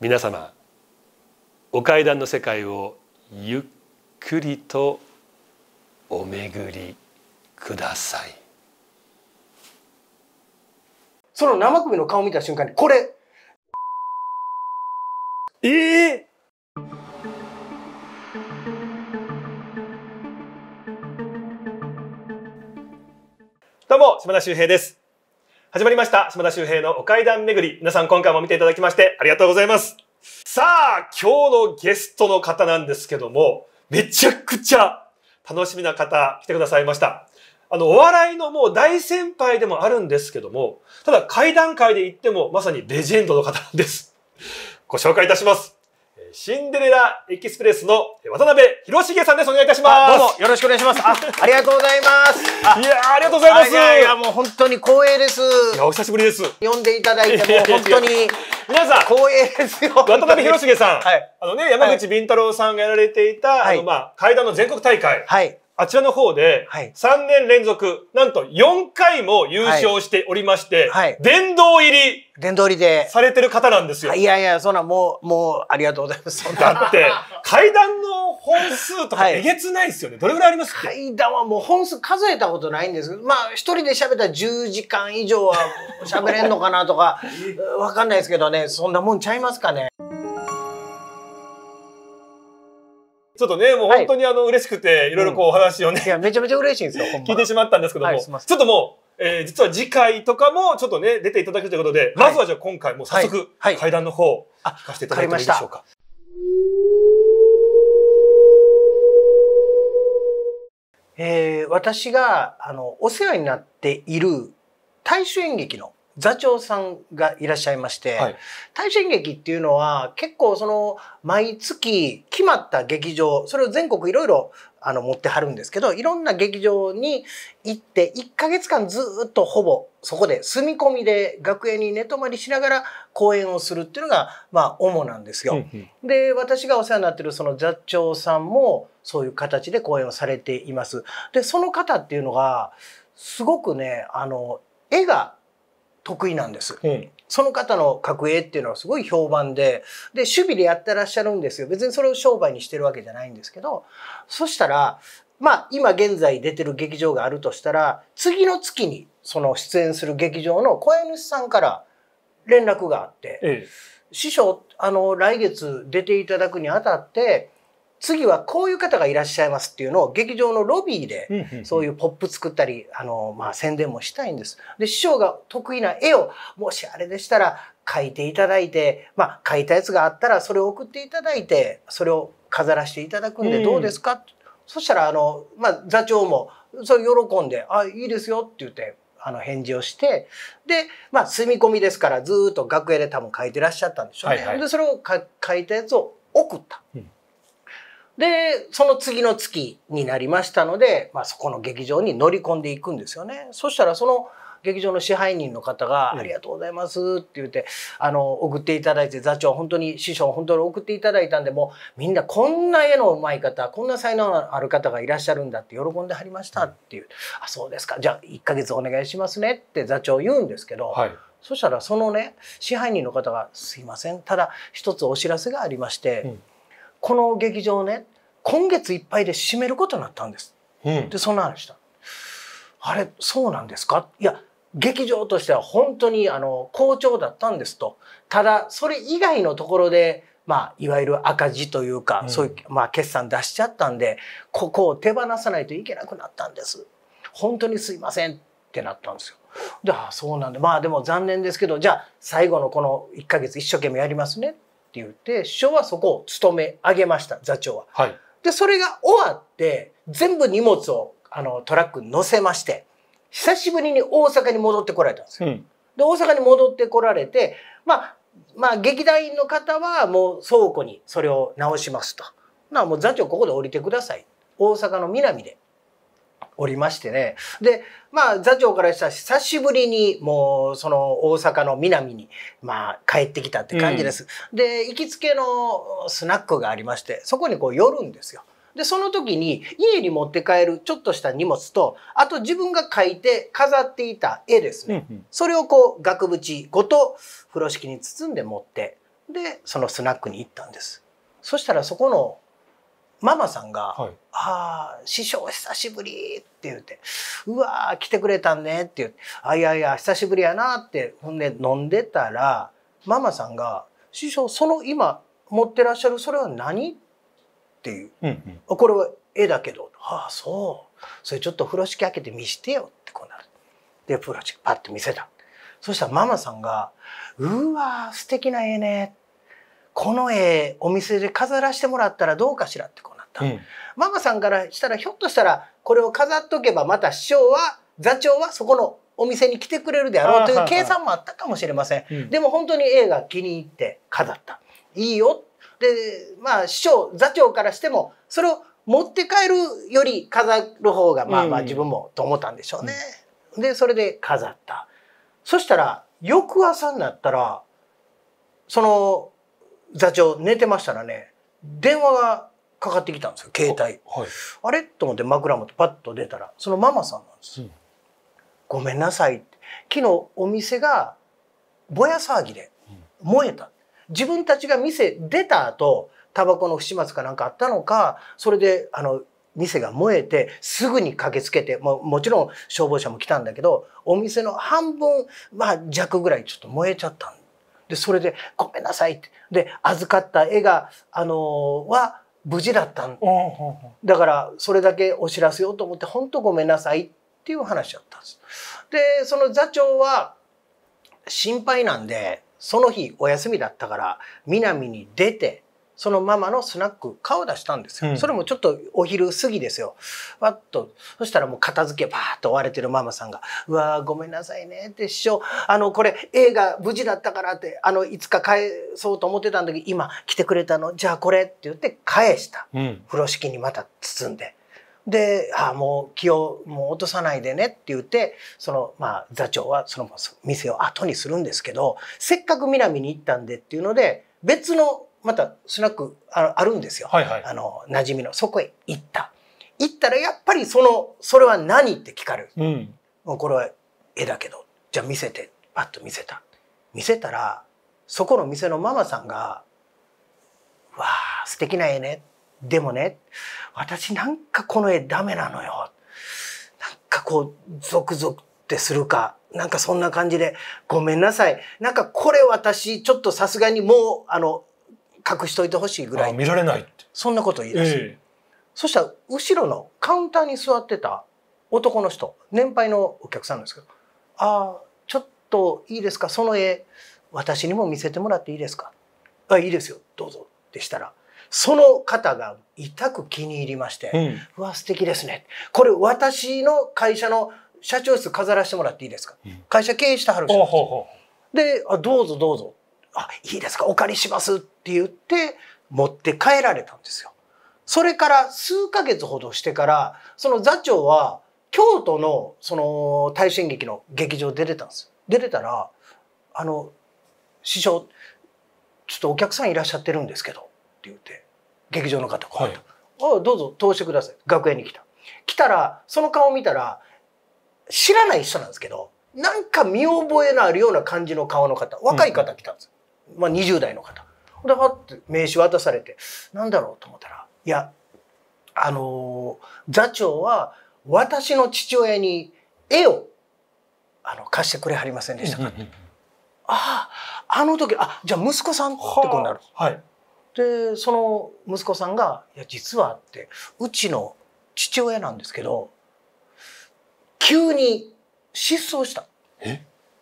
皆様お階段の世界をゆっくりとお巡りくださいその生首の顔を見た瞬間にこれえーどうも、島田秀平です。始まりました。島田秀平のお階段巡り。皆さん今回も見ていただきましてありがとうございます。さあ、今日のゲストの方なんですけども、めちゃくちゃ楽しみな方来てくださいました。あの、お笑いのもう大先輩でもあるんですけども、ただ階段階で言ってもまさにレジェンドの方なんです。ご紹介いたします。シンデレラエキスプレスの渡辺広重さんです。お願いいたします。どうもよろしくお願いします。あ、ありがとうございます。いやありがとうございます。いやいや、もう本当に光栄です。いや、お久しぶりです。呼んでいただいて、もう本当に。皆さん、光栄ですよ。渡辺広重さん。はい。あのね、山口敏太郎さんがやられていた、あの、まあ、階段の全国大会。はい。あちらの方で、3年連続、なんと4回も優勝しておりまして、はいはい、殿堂入り。殿堂入りで。されてる方なんですよ。いやいや、そんな、もう、もう、ありがとうございます。だって、階段の本数とかえげつないですよね。はい、どれぐらいありますか階段はもう本数数えたことないんですけど、まあ、一人で喋ったら10時間以上は喋れんのかなとか、わかんないですけどね、そんなもんちゃいますかね。ちょっとね、もう本当にあの、嬉しくて、いろいろこうお話をね、いや、めちゃめちゃ嬉しいんですよ、聞いてしまったんですけども、はいちょっともう、えー、実は次回とかもちょっとね、出ていただくということで、まずはじゃあ今回もう早速、はい階段の方を聞かせていただいてもいいでしょうか。えー私が、あの、お世話になっている大衆演劇の座長さんがいらっしゃいまして、はい、大劇っていうのは結構その毎月決まった劇場それを全国いろいろあの持ってはるんですけどいろんな劇場に行って1ヶ月間ずっとほぼそこで住み込みで楽屋に寝泊まりしながら公演をするっていうのがまあ主なんですよ。で私がお世話になってるその座長さんもそういう形で公演をされています。でその方っていうのがすごくねあの絵が得意なんです。うんその方の格影っていうのはすごい評判で、で、守備でやってらっしゃるんですよ。別にそれを商売にしてるわけじゃないんですけど、そしたら、まあ、今現在出てる劇場があるとしたら、次の月にその出演する劇場の小屋主さんから連絡があって、ええ、師匠、あの、来月出ていただくにあたって、次はこういう方がいらっしゃいますっていうのを劇場のロビーでそういうポップ作ったりあの、まあ、宣伝もしたいんです。で師匠が得意な絵をもしあれでしたら書いていただいて、まあ、書いたやつがあったらそれを送っていただいてそれを飾らせていただくんでどうですか、うん、そしたらあの、まあ、座長もそれ喜んで「あいいですよ」って言ってあの返事をしてでまあ住み込みですからずっと楽屋で多分書いてらっしゃったんでしょうね。はいはい、でそれを書いたやつを送った。うんで、その次の月になりましたので、まあ、そこの劇場に乗り込んでいくんですよね。そしたらその劇場の支配人の方が「ありがとうございます」って言ってあの送っていただいて座長本当に師匠本当に送っていただいたんでもうみんなこんな絵のうまい方こんな才能のある方がいらっしゃるんだって喜んではりましたっていう「あそうですかじゃあ1ヶ月お願いしますね」って座長言うんですけど、はい、そしたらそのね支配人の方が「すいませんただ一つお知らせがありまして、うん、この劇場ね、今月いっぱいで閉めることになったんです。うん、で、そんな話した。あれ、そうなんですかいや、劇場としては本当にあの好調だったんですと。ただ、それ以外のところで、まあ、いわゆる赤字というか、うん、そういう、まあ、決算出しちゃったんで、ここを手放さないといけなくなったんです。本当にすいませんってなったんですよ。で、ああ、そうなんでまあ、でも残念ですけど、じゃあ、最後のこの1ヶ月一生懸命やりますね。って言って師匠はそこを務め上げました座長は。はい、でそれが終わって全部荷物をあのトラックに載せまして久しぶりに大阪に戻ってこられたんですよ。うん、で大阪に戻ってこられてまあまあ劇団員の方はもう倉庫にそれを直しますと。なもう座長ここで降りてください。大阪の南でおりましてね。で、まあ、座長からしたら久しぶりにもう、その大阪の南に、まあ、帰ってきたって感じです。うん、で、行きつけのスナックがありまして、そこにこう寄るんですよ。で、その時に家に持って帰るちょっとした荷物と、あと自分が描いて飾っていた絵ですね。うんうん、それをこう、額縁ごと風呂敷に包んで持って、で、そのスナックに行ったんです。そしたらそこのママさんが「はい、ああ師匠久しぶり」って言って「うわ来てくれたんね」って言って「あいやいや久しぶりやな」ってほんで飲んでたらママさんが「師匠その今持ってらっしゃるそれは何?」っていう、うん、うん、これは絵だけど「ああそうそれちょっと風呂敷開けて見してよ」ってこうなる。で風呂敷パッて見せた。そしたらママさんが「うわ素敵な絵ね」この絵お店で飾らせてもらったらどうかしらってこうなった、ママさんからしたらひょっとしたらこれを飾っとけばまた師匠は座長はそこのお店に来てくれるであろうという計算もあったかもしれません、うん、でも本当に絵が気に入って飾ったいいよでまあ師匠座長からしてもそれを持って帰るより飾る方がまあまあ自分もと思ったんでしょうね、うん、でそれで飾ったそしたら翌朝になったらその座長寝てましたらね、電話がかかってきたんですよ、携帯。あはい、あれと思って枕元パッと出たら、そのママさんなんです。うん、ごめんなさいって。昨日お店がぼや騒ぎで燃えた。うん、自分たちが店出た後、タバコの不始末かなんかあったのか、それで、あの、店が燃えてすぐに駆けつけてももちろん消防車も来たんだけどお店の半分、まあ、弱ぐらいちょっと燃えちゃったんで、それで、ごめんなさいって。で、預かった絵が、あのー、は、無事だったんだからそれだけお知らせようと思って本当ごめんなさいっていう話だったんです。でその座長は心配なんでその日お休みだったから南に出てそのママのスナック顔出したんですよ、うん、それもちょっとお昼過ぎですよわっとそしたらもう片付けばーっと追われてるママさんが「うわーごめんなさいね」って「師匠あのこれ映画無事だったから」ってあのいつか返そうと思ってたんだけど今来てくれたのじゃあこれって言って返した、うん、風呂敷にまた包んで。で、あもう気をもう落とさないでねって言って、その、まあ、座長はその店を後にするんですけど、せっかく南に行ったんでっていうので、別のまたスナックああるんですよ、はいはい、あの馴染みのそこへ行った行ったらやっぱりそのそれは何って聞かれる、うん、もうこれは絵だけどじゃあ見せてパッと見せた見せたらそこの店のママさんが「わあ素敵な絵ね」でもね私なんかこの絵ダメなのよなんかこうゾクゾクってするかなんかそんな感じでごめんなさいなんかこれ私ちょっとさすがにもうあの隠しといてほしいぐらい見られないそんなこと言い出して、えー、そしたら後ろのカウンターに座ってた男の人年配のお客さんなんですけど「ああちょっといいですかその絵私にも見せてもらっていいですか?」「あいいですよどうぞ」でしたらその方が痛く気に入りまして「うん、うわ素敵ですね」これ私の会社の社長室飾らせてもらっていいですか、うん、会社経営してはる人でであ「どうぞどうぞ」あ「いいですかお借りします」ってって言って持って帰られたんですよ。それから数ヶ月ほどしてから、その座長は京都のその大戦劇の劇場出てたんですよ。出てたら、あの、師匠、ちょっとお客さんいらっしゃってるんですけど、って言って、劇場の方、こうやって、はい、あどうぞ通してください。楽屋に来た。来たら、その顔見たら、知らない人なんですけど、なんか見覚えのあるような感じの顔の方、若い方来たんですうん、まあ20代の方。って名刺渡されて、なんだろうと思ったら、いや、あのー、座長は私の父親に絵をあの貸してくれはりませんでしたかって。ああ、あの時、あ、じゃあ息子さんってことになる。はい。で、その息子さんが、いや、実はって、うちの父親なんですけど、急に失踪した。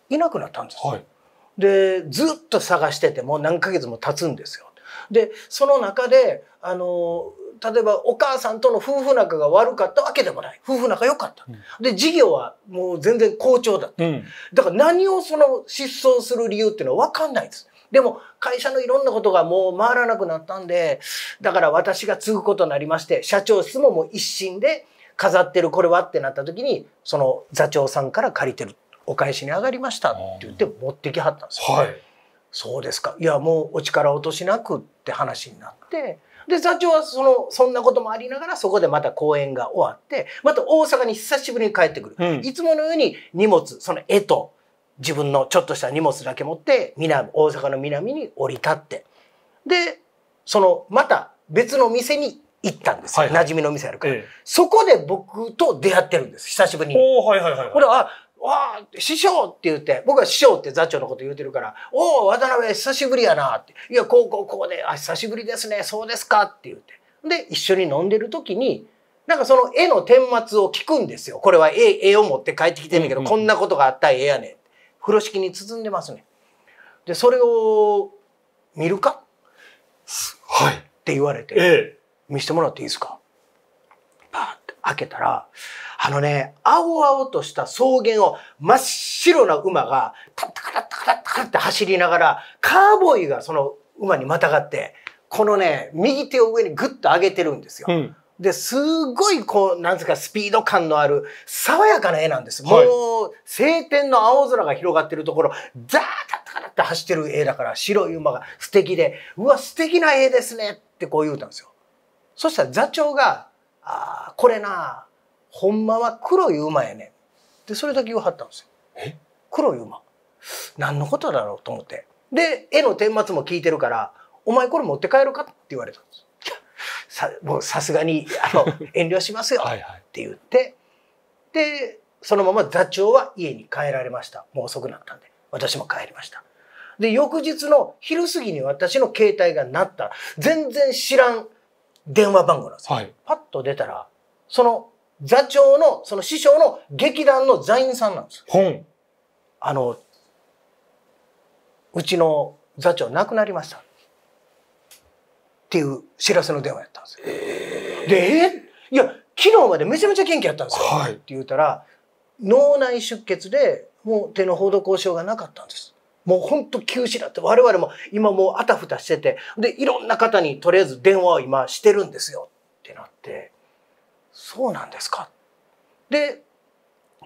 いなくなったんです。はい。で、ずっと探してても何ヶ月も経つんですよ。で、その中で、あの、例えばお母さんとの夫婦仲が悪かったわけでもない。夫婦仲良かった。で、事業はもう全然好調だった。うん、だから何をその失踪する理由っていうのは分かんないです。でも会社のいろんなことがもう回らなくなったんで、だから私が継ぐことになりまして、社長室ももう一心で飾ってるこれはってなった時に、その座長さんから借りてる。お返しに上がりましたって言って持ってきはったんですよ、ね、はい、そうですかいやもうお力落としなくって話になってで座長はそのそんなこともありながらそこでまた公演が終わってまた大阪に久しぶりに帰ってくる、うん、いつものように荷物その絵と自分のちょっとした荷物だけ持って南大阪の南に降り立ってでそのまた別の店に行ったんですよ、はいはい、馴染みの店あるから、ええ、そこで僕と出会ってるんです久しぶりに。はいはいはいはい、これはわあ、師匠って言って、僕は師匠って座長のこと言うてるから、おお、渡辺久しぶりやなって、いや、こうこうこうで、あ、久しぶりですね、そうですかって言って。で、一緒に飲んでる時に、なんかその絵の顛末を聞くんですよ。これは絵絵を持って帰ってきてんねんけど、うんうん、こんなことがあったら絵やねん。風呂敷に包んでますね。で、それを見るかはい。って言われて、ええ、見せてもらっていいですかパーって開けたら、あのね、青々とした草原を真っ白な馬が、タッタカタッタカタッタカって走りながら、カーボーイがその馬にまたがって、このね、右手を上にグッと上げてるんですよ。うんで、すごい、こう、なんですか、スピード感のある、爽やかな絵なんです。もう、晴天の青空が広がってるところ、ザータタタッて走ってる絵だから、白い馬が素敵で、うわ、素敵な絵ですねってこう言うたんですよ。そしたら座長が、ああ、これな、ほんまは黒い馬やねん。で、それだけ言わはったんですよ。え黒い馬。何のことだろうと思って。で、絵の顛末も聞いてるから、お前これ持って帰るかって言われたんです。さ、もうさすがに、あの、遠慮しますよ。って言ってはい、で、そのまま座長は家に帰られました。もう遅くなったんで。私も帰りました。で、翌日の昼過ぎに私の携帯が鳴った、全然知らん電話番号なんですよ。はい、パッと出たら、その座長の、その師匠の劇団の座員さんなんですよ。本。あの、うちの座長亡くなりました。っていう知らせの電話やったんですよ。えー、で、えー、いや、昨日までめちゃめちゃ元気やったんですよ。はい、って言うたら、脳内出血で、もう手の報道交渉がなかったんです。もうほんと急死だって、我々も今もうあたふたしてて、で、いろんな方にとりあえず電話を今してるんですよってなって、そうなんですか。で、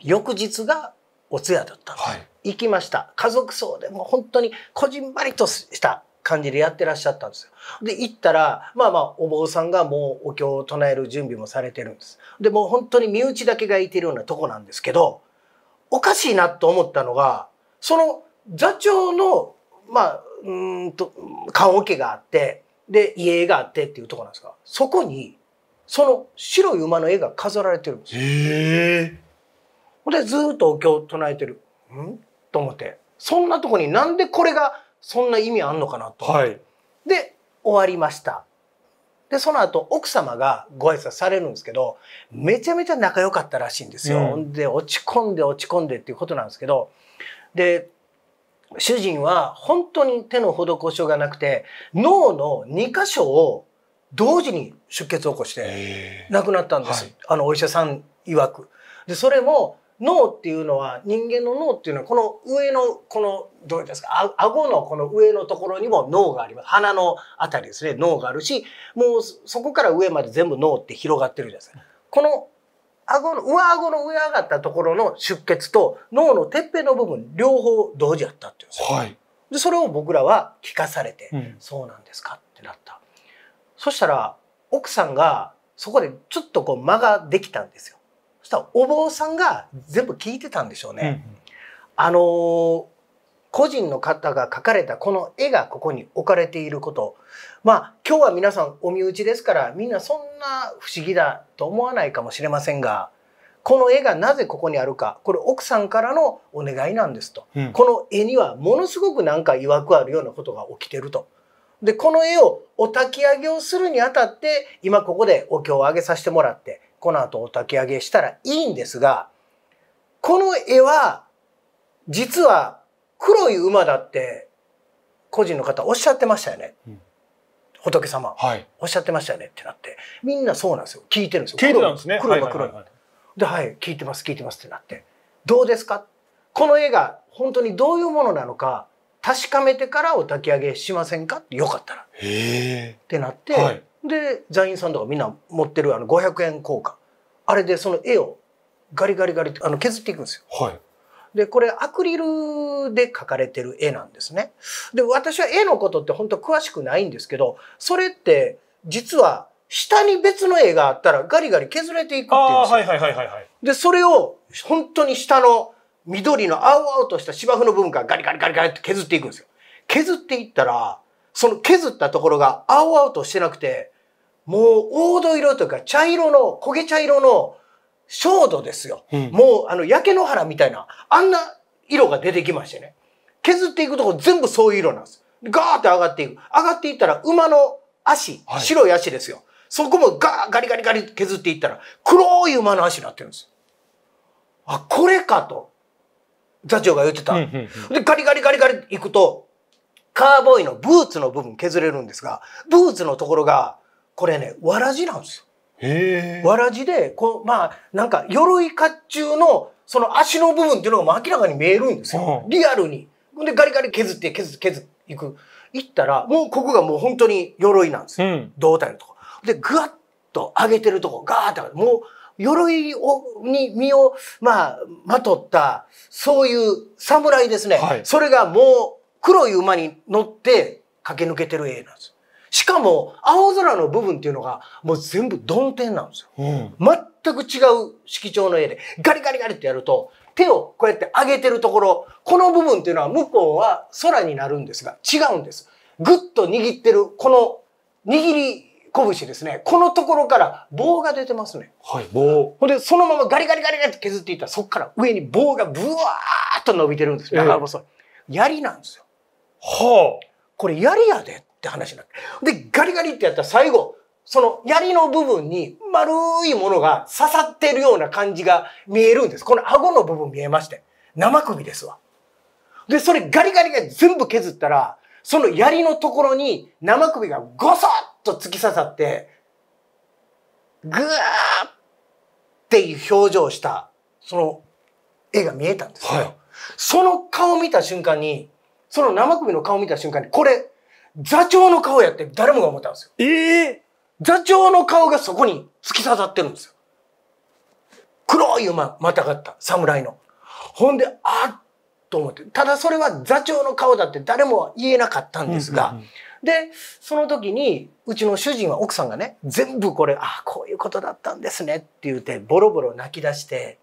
翌日がお通夜だったんで、はい、行きました。家族葬でも本当にこじんまりとした感じでやってらっしゃったんですよ。で、行ったら、まあまあ、お坊さんがもうお経を唱える準備もされてるんです。で、もう本当に身内だけがいてるようなとこなんですけど、おかしいなと思ったのが、その座長の、まあ、うんと、棺桶があって、で、遺影があってっていうとこなんですが、そこに、その白い馬の絵が飾られてるんですよ。ほんでずっとお経を唱えてる。んと思って。そんなとこになんでこれがそんな意味あんのかなと、はい。で、終わりました。で、その後奥様がご挨拶されるんですけど、めちゃめちゃ仲良かったらしいんですよ。うん、で、落ち込んで落ち込んでっていうことなんですけど、で、主人は本当に手の施しようがなくて、脳の2箇所を同時に出血を起こして亡くなったんです、はい、あのお医者さん曰く。でそれも脳っていうのは人間の脳っていうのはこの上のこのどういうんですかあ顎のこの上のところにも脳があります鼻のあたりですね脳があるしもうそこから上まで全部脳って広がってるじゃないですか。この顎の上顎の上上がったところの出血と脳のてっぺんの部分両方同時やったっていうんですよ。はい、でそれを僕らは聞かされて、うん、そうなんですかそしたら、奥さんが、そこでちょっとこう間ができたんですよ。そしたら、お坊さんが全部聞いてたんでしょうね。うん、あのー、個人の方が描かれたこの絵がここに置かれていること。まあ、今日は皆さんお身内ですから、みんなそんな不思議だと思わないかもしれませんが、この絵がなぜここにあるか、これ奥さんからのお願いなんですと。うん、この絵にはものすごくなんか曰くあるようなことが起きてると。で、この絵をお焚き上げをするにあたって、今ここでお経をあげさせてもらって、この後お焚き上げしたらいいんですが、この絵は、実は黒い馬だって、個人の方おっしゃってましたよね。うん、仏様、はい、おっしゃってましたよねってなって、みんなそうなんですよ。聞いてるんですよ。聞いてたんですね。黒い黒い。はい、はい、で、はい、聞いてます、聞いてますってなって。どうですかこの絵が本当にどういうものなのか、確かめてからお焚き上げしませんかってよかったらへってなって、はい、で座員さんとかみんな持ってるあの500円硬貨あれでその絵をガリガリガリあの削っていくんですよ。はい、でこれアクリルで描かれてる絵なんですね。で私は絵のことって本当詳しくないんですけどそれって実は下に別の絵があったらガリガリ削れていくっていうんですよ。あはいはいはい、はい。でそれを本当に下の緑の青々とした芝生の部分からガリガリガリガリって削っていくんですよ。削っていったら、その削ったところが青々としてなくて、もう黄土色というか茶色の、焦げ茶色の焦土ですよ。うん、もうあの焼け野原みたいな、あんな色が出てきましてね。削っていくとこ全部そういう色なんです。ガーって上がっていく。上がっていったら馬の足、白い足ですよ。そこもガーガリガリガリ削っていったら、黒い馬の足になってるんです。あ、これかと。座長が言ってた。で、ガリガリガリガリ行くと、カーボーイのブーツの部分削れるんですが、ブーツのところが、これね、わらじなんですよ。わらじで、こう、まあ、なんか、鎧甲冑の、その足の部分っていうのが明らかに見えるんですよ。リアルに。で、ガリガリ削って、削って、削っていく。行ったら、もうここがもう本当に鎧なんですよ。うん、胴体のとこ。で、ぐわっと上げてるとこ、ガーって、もう、鎧をに身を、まあ、まとった、そういう侍ですね、はい、それがもう黒い馬に乗って駆け抜けてる絵なんです。しかも、青空の部分っていうのが、もう全部曇天なんですよ。うん、全く違う色調の絵で、ガリガリガリってやると、手をこうやって上げてるところ、この部分っていうのは向こうは空になるんですが、違うんです。ぐっと握ってる、この握り拳ですね、このところから棒が出てますね。はい、棒。ほんで、そのままガリガリガリガリって削っていったら、そこから上に棒がブワーっと伸びてるんですよ。長細い。槍なんですよ。はあ。これ槍やでって話になって。で、ガリガリってやったら最後、その槍の部分に丸いものが刺さってるような感じが見えるんです。この顎の部分見えまして。生首ですわ。で、それガリガリが全部削ったら、その槍のところに生首がゴソッと突き刺さって、ぐーっていう表情をした、その絵が見えたんですよ。はい、その顔見た瞬間に、その生首の顔見た瞬間に、これ、座長の顔やって誰もが思ったんですよ。ええー、座長の顔がそこに突き刺さってるんですよ。黒い馬、またがった、侍の。ほんで、あっと思って、ただそれは座長の顔だって誰も言えなかったんですが、うんうんうん、で、その時に、うちの主人は奥さんがね、全部これ、あこういうことだったんですねって言って、ボロボロ泣き出して、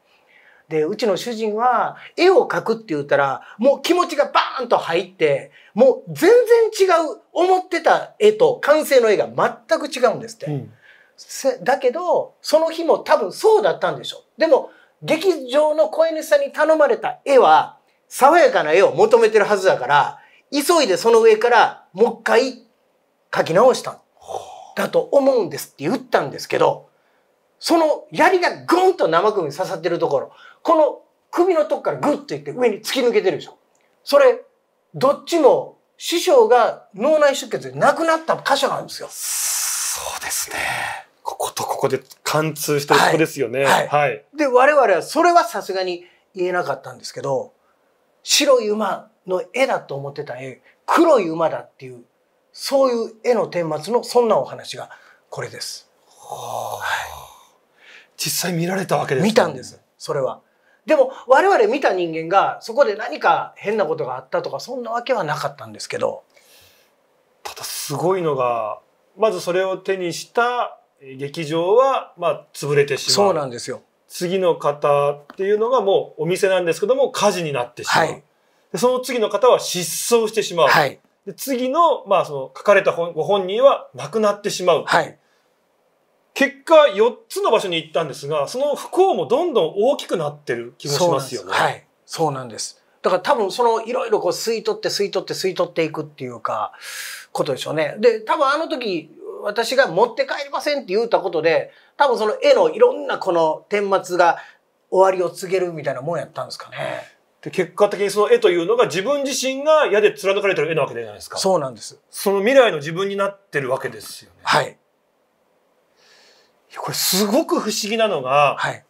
で、うちの主人は、絵を描くって言ったら、もう気持ちがバーンと入って、もう全然違う、思ってた絵と完成の絵が全く違うんですって。うんだけど、その日も多分そうだったんでしょう。でも、劇場の声主さんに頼まれた絵は、爽やかな絵を求めてるはずだから、急いでその上からもう一回書き直したんだと思うんですって言ったんですけど、その槍がグンと生首に刺さってるところ、この首のとこからグッといって上に突き抜けてるでしょ。それ、どっちも師匠が脳内出血で亡くなった箇所なんですよ。そうですね。こことここで貫通してるとこですよね。はい。はい、で、我々はそれはさすがに言えなかったんですけど、白い馬の絵だと思ってた絵、黒い馬だっていう、そういう絵の顛末のそんなお話がこれです。はあ、実際見られたわけです、ね、見たんです、それは。でも我々見た人間がそこで何か変なことがあったとかそんなわけはなかったんですけど。ただすごいのが、まずそれを手にした劇場は、まあ、潰れてしまう。そうなんですよ。次の方っていうのがもうお店なんですけども火事になってしまう、はい、でその次の方は失踪してしまう、はい、で次の,、まあその書かれたご本人は亡くなってしまう、はい、結果4つの場所に行ったんですがその不幸もどんどん大きくなってる気もしますよね。はい、そうなんですだから多分そのいろいろこう吸い取って吸い取って吸い取っていくっていうかことでしょうね。で多分あの時私が持って帰りませんって言ったことで多分その絵のいろんなこの顛末が終わりを告げるみたいなもんやったんですかね。で結果的にその絵というのが自分自身が矢で貫かれてる絵なわけじゃないですか。そうなんです。その未来の自分になってるわけですよね。はい。これすごく不思議なのが、はい、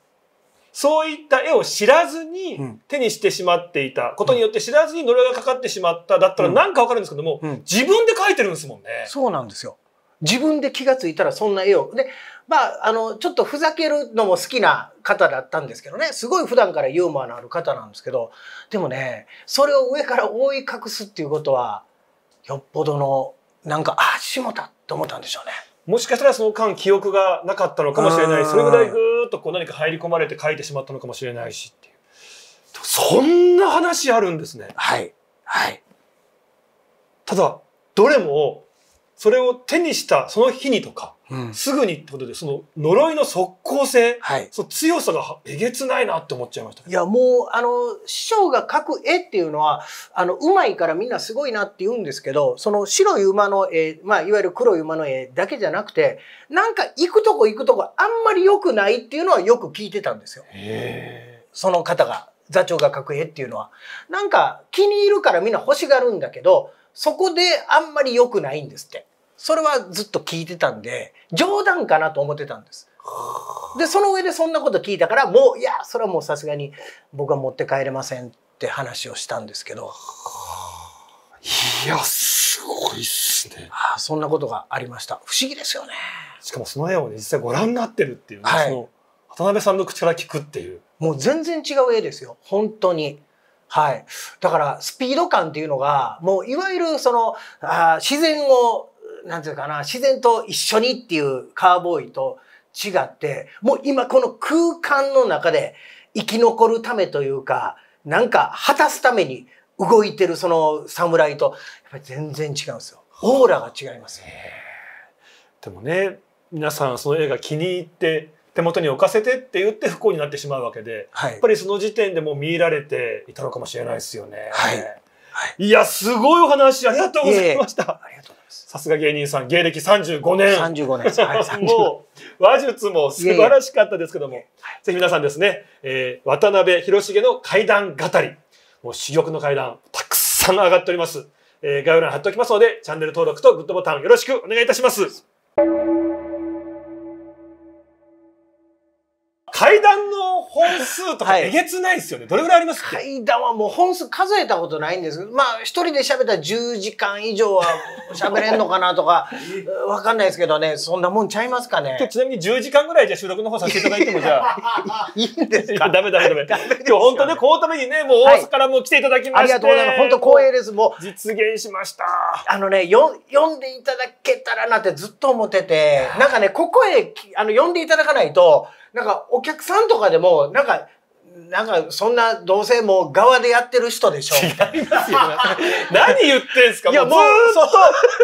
そういった絵を知らずに手にしてしまっていたことによって知らずに呪いがかかってしまっただったら何かわかるんですけども、うんうん、自分で描いてるんですもんね。そうなんですよ。自分で気がついたらそんな絵を。で、まあ、あの、ちょっとふざけるのも好きな方だったんですけどね、すごい普段からユーモアのある方なんですけど、でもね、それを上から覆い隠すっていうことは、よっぽどの、なんか、あ、しもたと思ったんでしょうね。もしかしたらその間記憶がなかったのかもしれない。それぐらいぐーっとこう何か入り込まれて書いてしまったのかもしれないしっていう。そんな話あるんですね。はい。はい。ただ、どれもそれを手にしたその日にとか、うん、すぐにってことで、その呪いの即効性、はい、その強さがえげつないなって思っちゃいました。いや、もう、あの、師匠が描く絵っていうのは、あの、うまいからみんなすごいなって言うんですけど、その白い馬の絵、まあ、いわゆる黒い馬の絵だけじゃなくて、なんか行くとこ行くとこあんまり良くないっていうのはよく聞いてたんですよ。その方が、座長が描く絵っていうのは。なんか気に入るからみんな欲しがるんだけど、そこであんまり良くないんですって。それはずっと聞いてたんで、冗談かなと思ってたんです。で、その上でそんなこと聞いたから、もう、いや、それはもうさすがに僕は持って帰れませんって話をしたんですけど。いや、すごいっすね。あそんなことがありました。不思議ですよね。しかもその絵を、ね、実際ご覧になってるっていうね、はい、その渡辺さんの口から聞くっていう。もう全然違う絵ですよ。本当に。はい。だから、スピード感っていうのが、もう、いわゆる、その、あ自然を、なんていうかな、自然と一緒にっていうカーボーイと違って、もう今この空間の中で生き残るためというか、なんか果たすために動いてるその侍と、やっぱり全然違うんですよ。オーラが違います、でもね、皆さんその映画気に入って手元に置かせてって言って不幸になってしまうわけで、はい、やっぱりその時点でもう見入られていたのかもしれないですよね。はい。はい、いや、すごいお話ありがとうございました。ありがとうございます。さすが芸人さん、芸歴35年。35年。はい、もう、話術も素晴らしかったですけども、いえいえぜひ皆さんですね、えー、渡辺広重の怪談語り、もう珠玉の怪談、たくさん上がっております。えー、概要欄貼っておきますので、チャンネル登録とグッドボタンよろしくお願いいたします。階段の本数とかえげつないですよね。はい、どれぐらいありますか階段はもう本数数えたことないんですけど、まあ一人で喋ったら10時間以上は喋れんのかなとか、わかんないですけどね、そんなもんちゃいますかね。ちなみに10時間ぐらいじゃ収録の方させていただいてもじゃあ。いいんですかダメダメダメ。ダメ 今日本当ね、このためにね、もう大阪からも来ていただきまして、はい、ありがとうございます。本当光栄です。もう。実現しました。あのね、よ、読んでいただけたらなってずっと思ってて、なんかね、ここへ、あの、読んでいただかないと、なんかお客さんとかでも、なんか、なんか、そんな、どうせもう側でやってる人でしょ。違いますよ。何言ってんすかいや、もう、そう。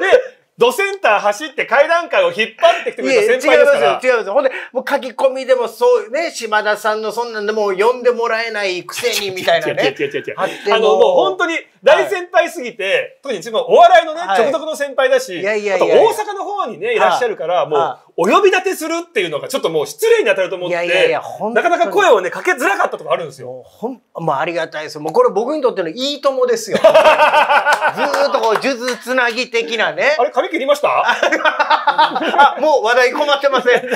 で、ドセンター走って階段階を引っ張ってきてくれた先輩ですから違いますよ、違いますよ。ほんで、もう書き込みでもそうね、島田さんのそんなんでもう呼んでもらえないくせにみたいなね。違う違う違う違う。あの、もう本当に大先輩すぎて、はい、特に自分お笑いのね、直属の先輩だし、いやいやいやいや大阪の方にね、いらっしゃるから、もう、お呼び立てするっていうのがちょっともう失礼に当たると思って、いやいやいやなかなか声をね、かけづらかったとかあるんですよ。ほん、まあありがたいです。もうこれ僕にとってのいい友ですよ。ずっとこう、数珠つなぎ的なね。あれ、髪切りましたあ、もう話題困ってません。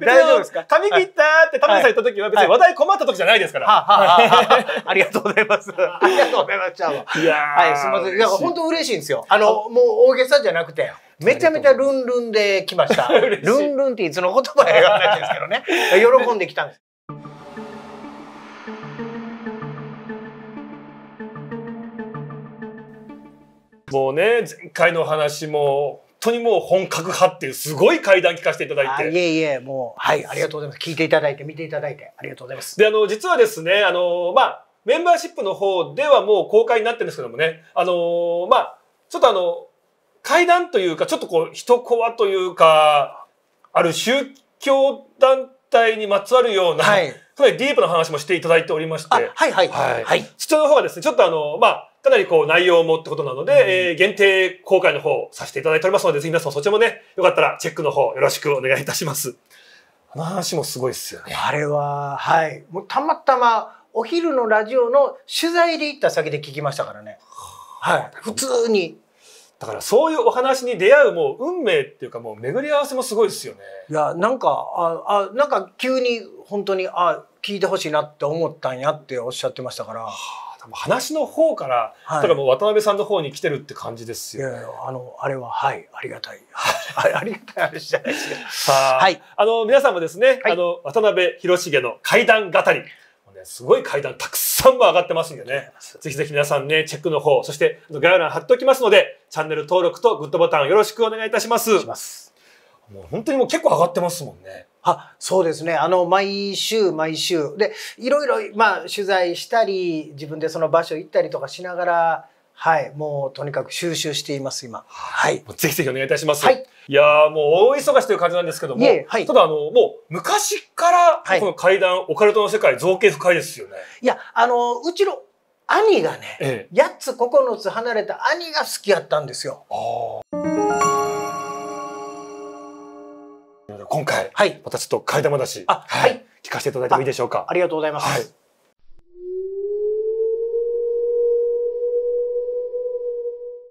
大丈夫ですか髪切ったって田辺さん言った時は別に話題困った時じゃないですから。ありがとうございます。ありがとうございます。いやはい、すみません。いや、本当嬉しいんですよ。あの、もう大げさじゃなくて、めちゃめちゃルンルンで来ました。ルンルンっていつの言葉やがないですけどね。喜んできたんです。もうね、前回の話も、本当にもう本格派っていうすごい会談聞かせていただいて。いえいえ、もう、はい、ありがとうございます。聞いていただいて、見ていただいて、ありがとうございます。で、あの、実はですね、あの、まあ、メンバーシップの方ではもう公開になってるんですけどもね、あの、まあ、ちょっとあの、階段というか、ちょっとこう、一コアというか、ある宗教団体にまつわるような、はい、かなりディープな話もしていただいておりまして、はいはい、はい、はい。そちらの方はですね、ちょっとあの、まあ、かなりこう内容もってことなので、うん、えー、限定公開の方させていただいておりますので、ぜひ皆さんそちらもね、よかったらチェックの方よろしくお願いいたします。あの話もすごいっすよね。あれは、はい。もうたまたまお昼のラジオの取材で行った先で聞きましたからね。はい。普通に。だからそういうお話に出会うもう運命っていうかもう巡り合わせもすごいですよね。いやなんかああなんか急に本当にあ聞いてほしいなって思ったんやっておっしゃってましたから。はあ、話の方から、はい、だからもう渡辺さんの方に来てるって感じですよ、ね、いやあのあれははいありがたいはい、ありがたい話じゃないですけはい。あの皆さんもですね、はい、あの渡辺広重の怪談語り。ね、すごい階段たくさんも上がってますんでね、ぜひぜひ皆さんね、チェックの方、そして概要欄貼っておきますので、チャンネル登録とグッドボタンよろしくお願いいたします。ますもう本当にもう結構上がってますもんね。あそうですねあの毎週毎週でいろいろ、まあ、取材したり自分でその場所行ったりとかしながらはい、もうとにかく収集しています、今。はい。ぜひぜひお願いいたします。はい。いやもう大忙しという感じなんですけども、はい、ただあの、もう昔からこの階段、はい、オカルトの世界造形深いですよね。いや、あの、うちの兄がね、ええ、8つ9つ離れた兄が好きやったんですよ。ああ。今回、はい、またちょっと階段話、はい、聞かせていただいてもいいでしょうか。ありがとうございます。はい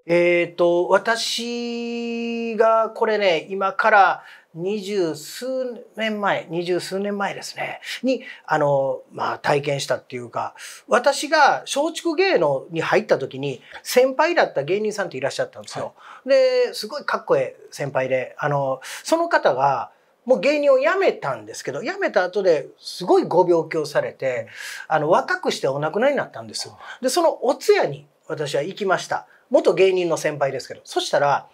えっ、ー、と、私がこれね、今から二十数年前、二十数年前ですね、に、あの、まあ、体験したっていうか、私が松竹芸能に入った時に、先輩だった芸人さんっていらっしゃったんですよ。はい、で、すごいかっこええ先輩で、あの、その方が、もう芸人を辞めたんですけど、辞めた後ですごいご病気をされて、あの、若くしてお亡くなりになったんですよ。で、そのお通夜に私は行きました。元芸人の先輩ですけど、そしたら、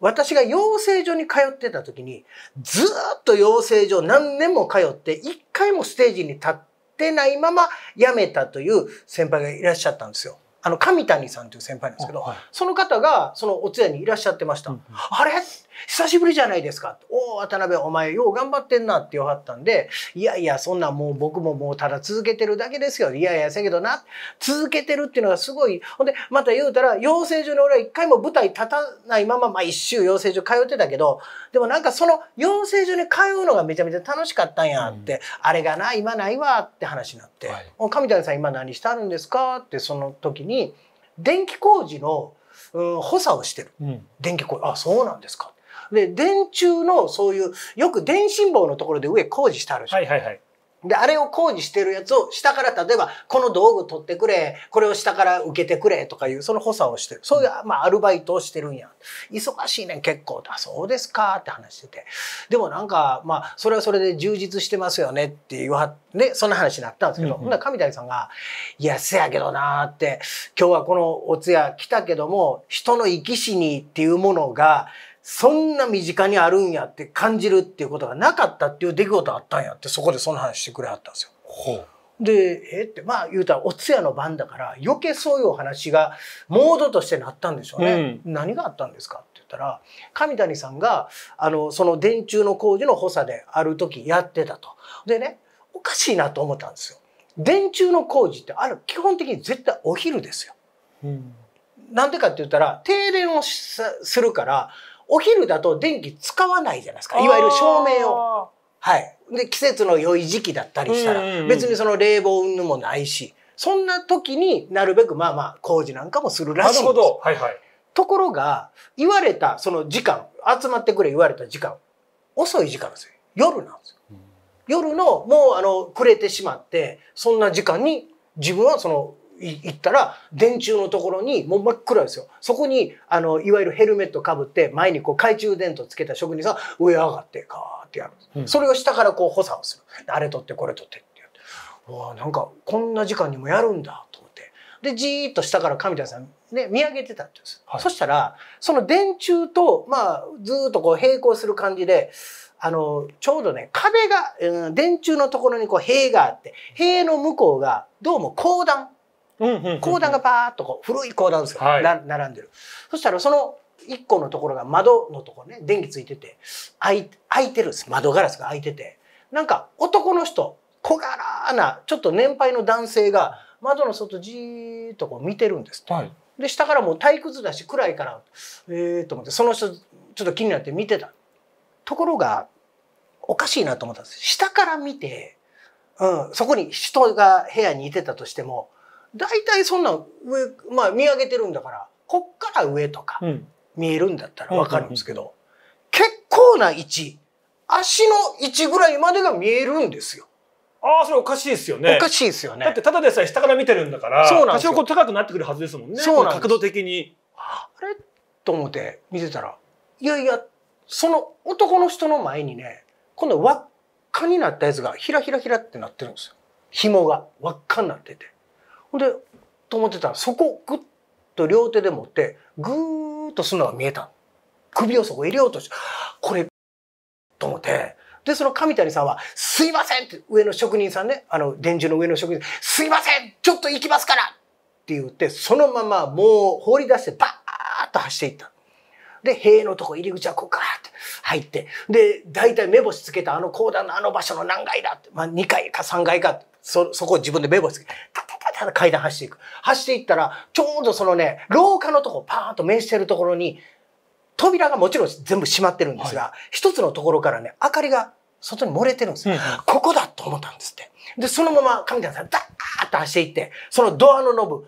私が養成所に通ってた時に、ずっと養成所何年も通って、一回もステージに立ってないまま辞めたという先輩がいらっしゃったんですよ。あの、神谷さんという先輩なんですけど、はい、その方が、そのお通夜にいらっしゃってました。うんうん、あれ久しぶりじゃないですか。おお、渡辺、お前、よう頑張ってんなって言わはったんで、いやいや、そんなもう僕ももうただ続けてるだけですよ。いやいや、せけどな、続けてるっていうのがすごい。ほんで、また言うたら、養成所に俺は一回も舞台立たないまま、まあ一周養成所通ってたけど、でもなんかその養成所に通うのがめちゃめちゃ楽しかったんやって、うん、あれがな、今ないわって話になって、はい、上谷さん今何してあるんですかってその時に、電気工事の、うん、補佐をしてる、うん、電気工事あそうなんですかで、電柱のそういう、よく電信棒のところで上工事してあるしはいはいはい。で、あれを工事してるやつを下から例えば、この道具取ってくれ、これを下から受けてくれとかいう、その補佐をしてる。そういう、まあ、アルバイトをしてるんや。忙しいねん、結構。あ、そうですかって話してて。でもなんか、まあ、それはそれで充実してますよねって言わ、ね、そんな話になったんですけど、うんうん、ほんな上谷さんが、いや、せやけどなーって、今日はこのお通夜来たけども、人の生き死にっていうものが、そんな身近にあるんやって感じるっていうことがなかったっていう出来事あったんやってそこでその話してくれはったんですよ。でえってまあ言うたらお通夜の番だから余計そういうお話がモードとしてなったんでしょうね。うん、何があったんですかって言ったら上谷さんがあのその電柱の工事の補佐である時やってたと。でねおかしいなと思ったんですよ。電柱の工事ってある基本的に絶対お昼ですよ。うん、なんでかって言ったら停電をするからお昼だと電気使わないじゃないですかいわゆる照明を。はい、で季節の良い時期だったりしたら、別にその冷房云々もないしそんな時になるべくまあまあ工事なんかもするらしいなですど。はいはい、ところが言われたその時間集まってくれ言われた時間遅い時間ですよ夜なんですよ。夜のもうあの暮れてしまってそんな時間に自分はその行ったら電柱のところにもう真っ暗ですよそこにあのいわゆるヘルメットかぶって前にこう懐中電灯つけた職人さん上上がってかーってやる、うん、それを下からこう補佐をするあれ取ってこれ取ってって言わなんかこんな時間にもやるんだと思ってでじーっと下から神田さんね見上げてたんです、はい、そしたらその電柱とまあずっとこう並行する感じであの、ちょうどね、壁が、うん、電柱のところにこう塀があって、塀の向こうが、どうも公団。講談がバーっとこう古い講談ですよ、はい、並んでるそしたらその1個のところが窓のところね電気ついてて開いてるんです窓ガラスが開いててなんか男の人小柄なちょっと年配の男性が窓の外じーっとこう見てるんですって、はい、で下からもう退屈だし暗いからええー、と思ってその人ちょっと気になって見てたところがおかしいなと思ったんです下から見て、うん、そこに人が部屋にいてたとしても大体そんなん上、まあ、見上げてるんだからこっから上とか見えるんだったら分かるんですけど、結構な位置足の位置ぐらいまでが見えるんですよ。ああそれおかしいですよね。おかしいですよね。だってただでさえ下から見てるんだからそうなんですよ多少高くなってくるはずですもんねそうなん角度的に。あれと思って見てたらいやいやその男の人の前にね今度輪っかになったやつがひらひらひらってなってるんですよ。紐が輪っかになってて。ほんでと思ってたらそこグッと両手で持ってぐーっとするのが見えた首をそこ入れようとしてこれと思ってでその上谷さんは「すいません!」って上の職人さんねあの電柱の上の職人「さん、すいませんちょっと行きますから!」って言ってそのままもう放り出してバーッと走っていった。で、塀のとこ入り口はこうかって入って、で、大体目星つけたあの高段のあの場所の何階だって、まあ2階か3階かそ、そこを自分で目星つけた。ただ階段走っていく。走っていったら、ちょうどそのね、廊下のとこ、パーンと面してるところに、扉がもちろん全部閉まってるんですが、はい、一つのところからね、明かりが外に漏れてるんですよ。うん、ここだと思ったんですって。で、そのまま神田さん、ダーッと走っていって、そのドアのノブ、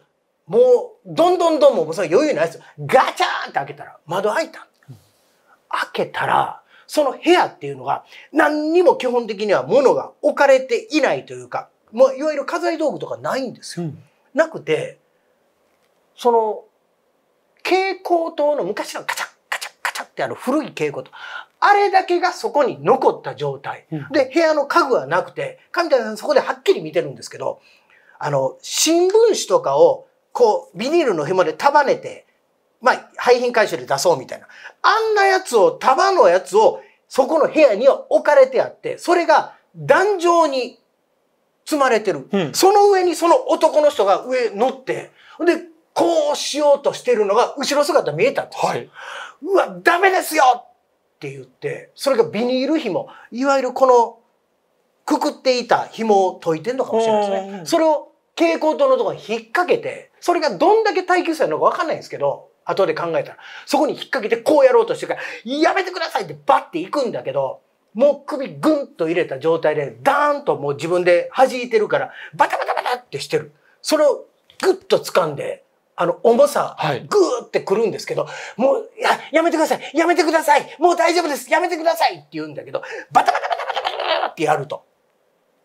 もう、どんどんどんもうその余裕ないですよ。ガチャーンって開けたら、窓開いた。うん、開けたら、その部屋っていうのが、何にも基本的には物が置かれていないというか、もういわゆる家財道具とかないんですよ。うん、なくてその蛍光灯の昔のカチャッカチャッカチャッってあの古い蛍光灯あれだけがそこに残った状態、うん、で部屋の家具はなくて神谷さんそこではっきり見てるんですけどあの新聞紙とかをこうビニールの紐で束ねてまあ廃品回収で出そうみたいなあんなやつを束のやつをそこの部屋には置かれてあってそれが壇上に積まれてる。うん、その上にその男の人が上乗って、で、こうしようとしてるのが後ろ姿見えたんです。はい、うわ、ダメですよって言って、それがビニール紐、いわゆるこのくくっていた紐を解いてんのかもしれないですね。それを蛍光灯のところに引っ掛けて、それがどんだけ耐久性なのかわかんないんですけど、後で考えたら、そこに引っ掛けてこうやろうとしてから、やめてくださいってバッて行くんだけど、もう首グンと入れた状態で、ダーンともう自分で弾いてるから、バタバタバタってしてる。それをグッと掴んで、あの、重さ、グーってくるんですけど、もう、や、やめてくださいやめてくださいもう大丈夫ですやめてくださいって言うんだけど、バタバタバタバタバタってやると。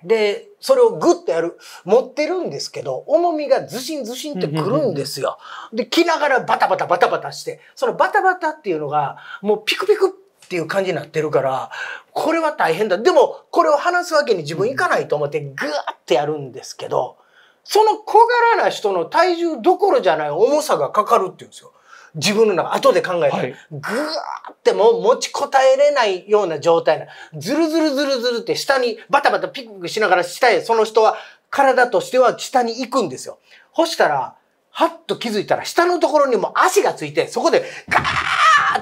で、それをグッとやる、持ってるんですけど、重みがずしんずしんってくるんですよ。で、着ながらバタバタバタバタして、そのバタバタっていうのが、もうピクピクっていう感じになってるから、これは大変だ。でも、これを話すわけに自分いかないと思ってぐーってやるんですけど、その小柄な人の体重どころじゃない重さがかかるっていうんですよ。自分の中、後で考えてら、ぐーっても持ちこたえれないような状態な。ずるずるずるずるって下にバタバタピクピクしながら下へ、その人は体としては下に行くんですよ。干したら、はっと気づいたら下のところにも足がついて、そこでガー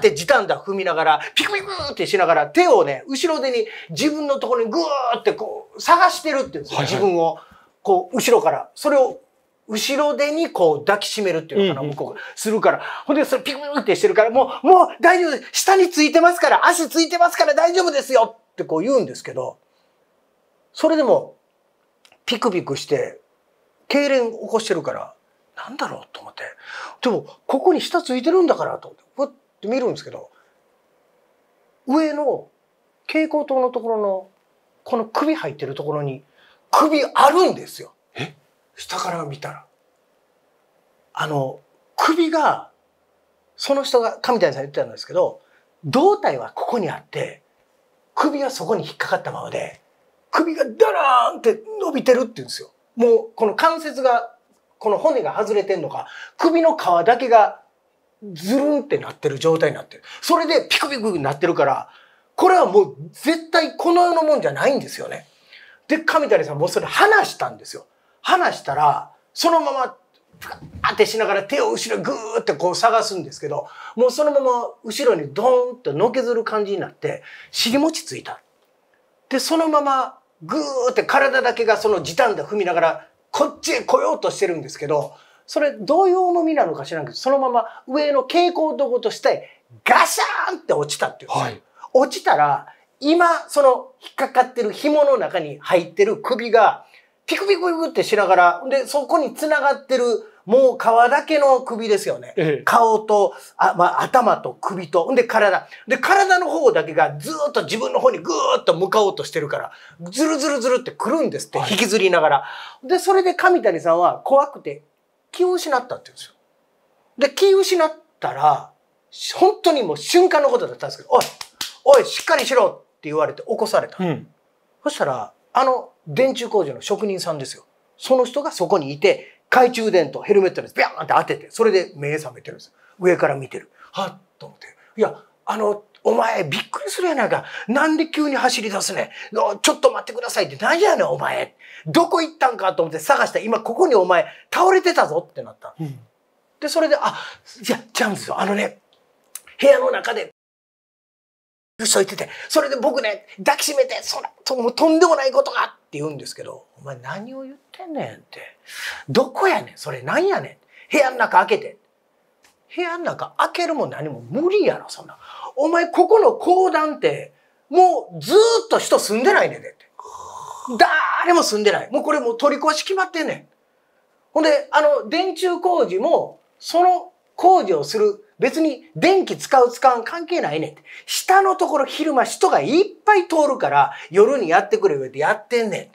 って時短だ踏みながら、ピクピクってしながら、手をね、後ろ手に自分のところにグーってこう、探してるっていうんですよ。はいはい、自分を、こう、後ろから。それを、後ろ手にこう抱きしめるっていうのかな、向こうが。するから。ほんで、それピクピクってしてるから、もう、もう大丈夫です。下についてますから、足ついてますから大丈夫ですよってこう言うんですけど、それでも、ピクピクして、痙攣起こしてるから、なんだろうと思って。でも、ここに下ついてるんだからと思って。て見るんですけど上の蛍光灯のところのこの首入ってるところに首あるんですよえ下から見たらあの首がその人が神谷さん言ってたんですけど胴体はここにあって首はそこに引っかかったままで首がダラーンって伸びてるって言うんですよもうこの関節がこの骨が外れてんのか首の皮だけがズルンってなってる状態になってる。それでピクピクになってるから、これはもう絶対この世のもんじゃないんですよね。で、上谷さんもそれ話したんですよ。話したら、そのまま、プかーってしながら手を後ろグーってこう探すんですけど、もうそのまま後ろにドーンってのけずる感じになって、尻餅ついた。で、そのままグーって体だけがその時短で踏みながら、こっちへ来ようとしてるんですけど、それどういう重みなのか知らんけど、そのまま上の蛍光灯としてガシャーンって落ちたっていう。はい、落ちたら、今、その引っかかってる紐の中に入ってる首が、ピクピクピクってしながら、で、そこに繋がってる、もう皮だけの首ですよね。ええ、顔と、あまあ、頭と首と、んで体。で、体の方だけがずっと自分の方にぐーっと向かおうとしてるから、ずるずるずるってくるんですって、引きずりながら。はい、で、それで上谷さんは怖くて気を失ったって言うんですよ。で、気を失ったら、本当にもう瞬間のことだったんですけど、おいおいしっかりしろって言われて起こされた。うん、そしたら、あの電柱工場の職人さんですよ。その人がそこにいて、懐中電灯、ヘルメットにビャーンって当てて、それで目覚めてるんです。上から見てる。はっと思って。いや、あの、お前、びっくりするやないか。なんで急に走り出すねちょっと待ってくださいって。何やねん、お前。どこ行ったんかと思って探した今ここにお前倒れてたぞってなった。うん、で、それで、あ、いや、ちゃうんですよ。あのね、部屋の中で、嘘言ってて、それで僕ね、抱きしめて、そら、ともうとんでもないことがって言うんですけど、お前何を言ってんねんって。どこやねんそれ何やねん部屋の中開けて。部屋の中開けるも何も無理やろ、そんな。お前ここの公団って、もうずっと人住んでないねんでって。だ誰も住んでない。もうこれもう取り壊し決まってんねん。ほんで、あの、電柱工事も、その工事をする、別に電気使う使わん関係ないねん下のところ昼間人がいっぱい通るから、夜にやってくれ言ってやってんねん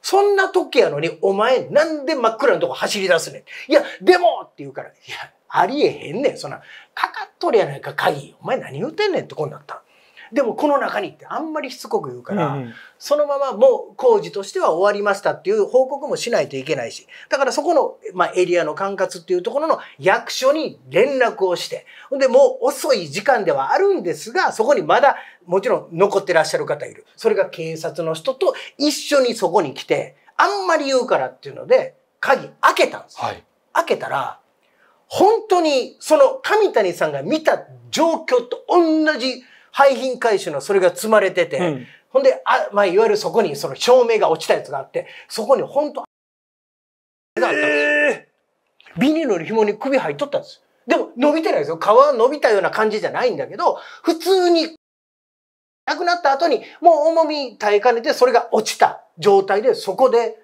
そんな時やのに、お前なんで真っ暗なとこ走り出すねん。いや、でもって言うから、いや、ありえへんねん。そんな、かかっとるやないか、鍵。お前何言うてんねんってこうなった。でもこの中にってあんまりしつこく言うから、うんうん、そのままもう工事としては終わりましたっていう報告もしないといけないし、だからそこの、まあ、エリアの管轄っていうところの役所に連絡をして、で、もう遅い時間ではあるんですが、そこにまだもちろん残ってらっしゃる方いる。それが警察の人と一緒にそこに来て、あんまり言うからっていうので、鍵開けたんです。はい、開けたら、本当にその上谷さんが見た状況と同じ廃品回収のそれが積まれてて、うん、ほんで、あ、まあ、いわゆるそこにその照明が落ちたやつがあって、そこに本当んえー、ビニールの紐に首入っとったんです。でも伸びてないですよ。皮は伸びたような感じじゃないんだけど、普通に、なくなった後に、もう重み耐えかねて、それが落ちた状態で、そこで、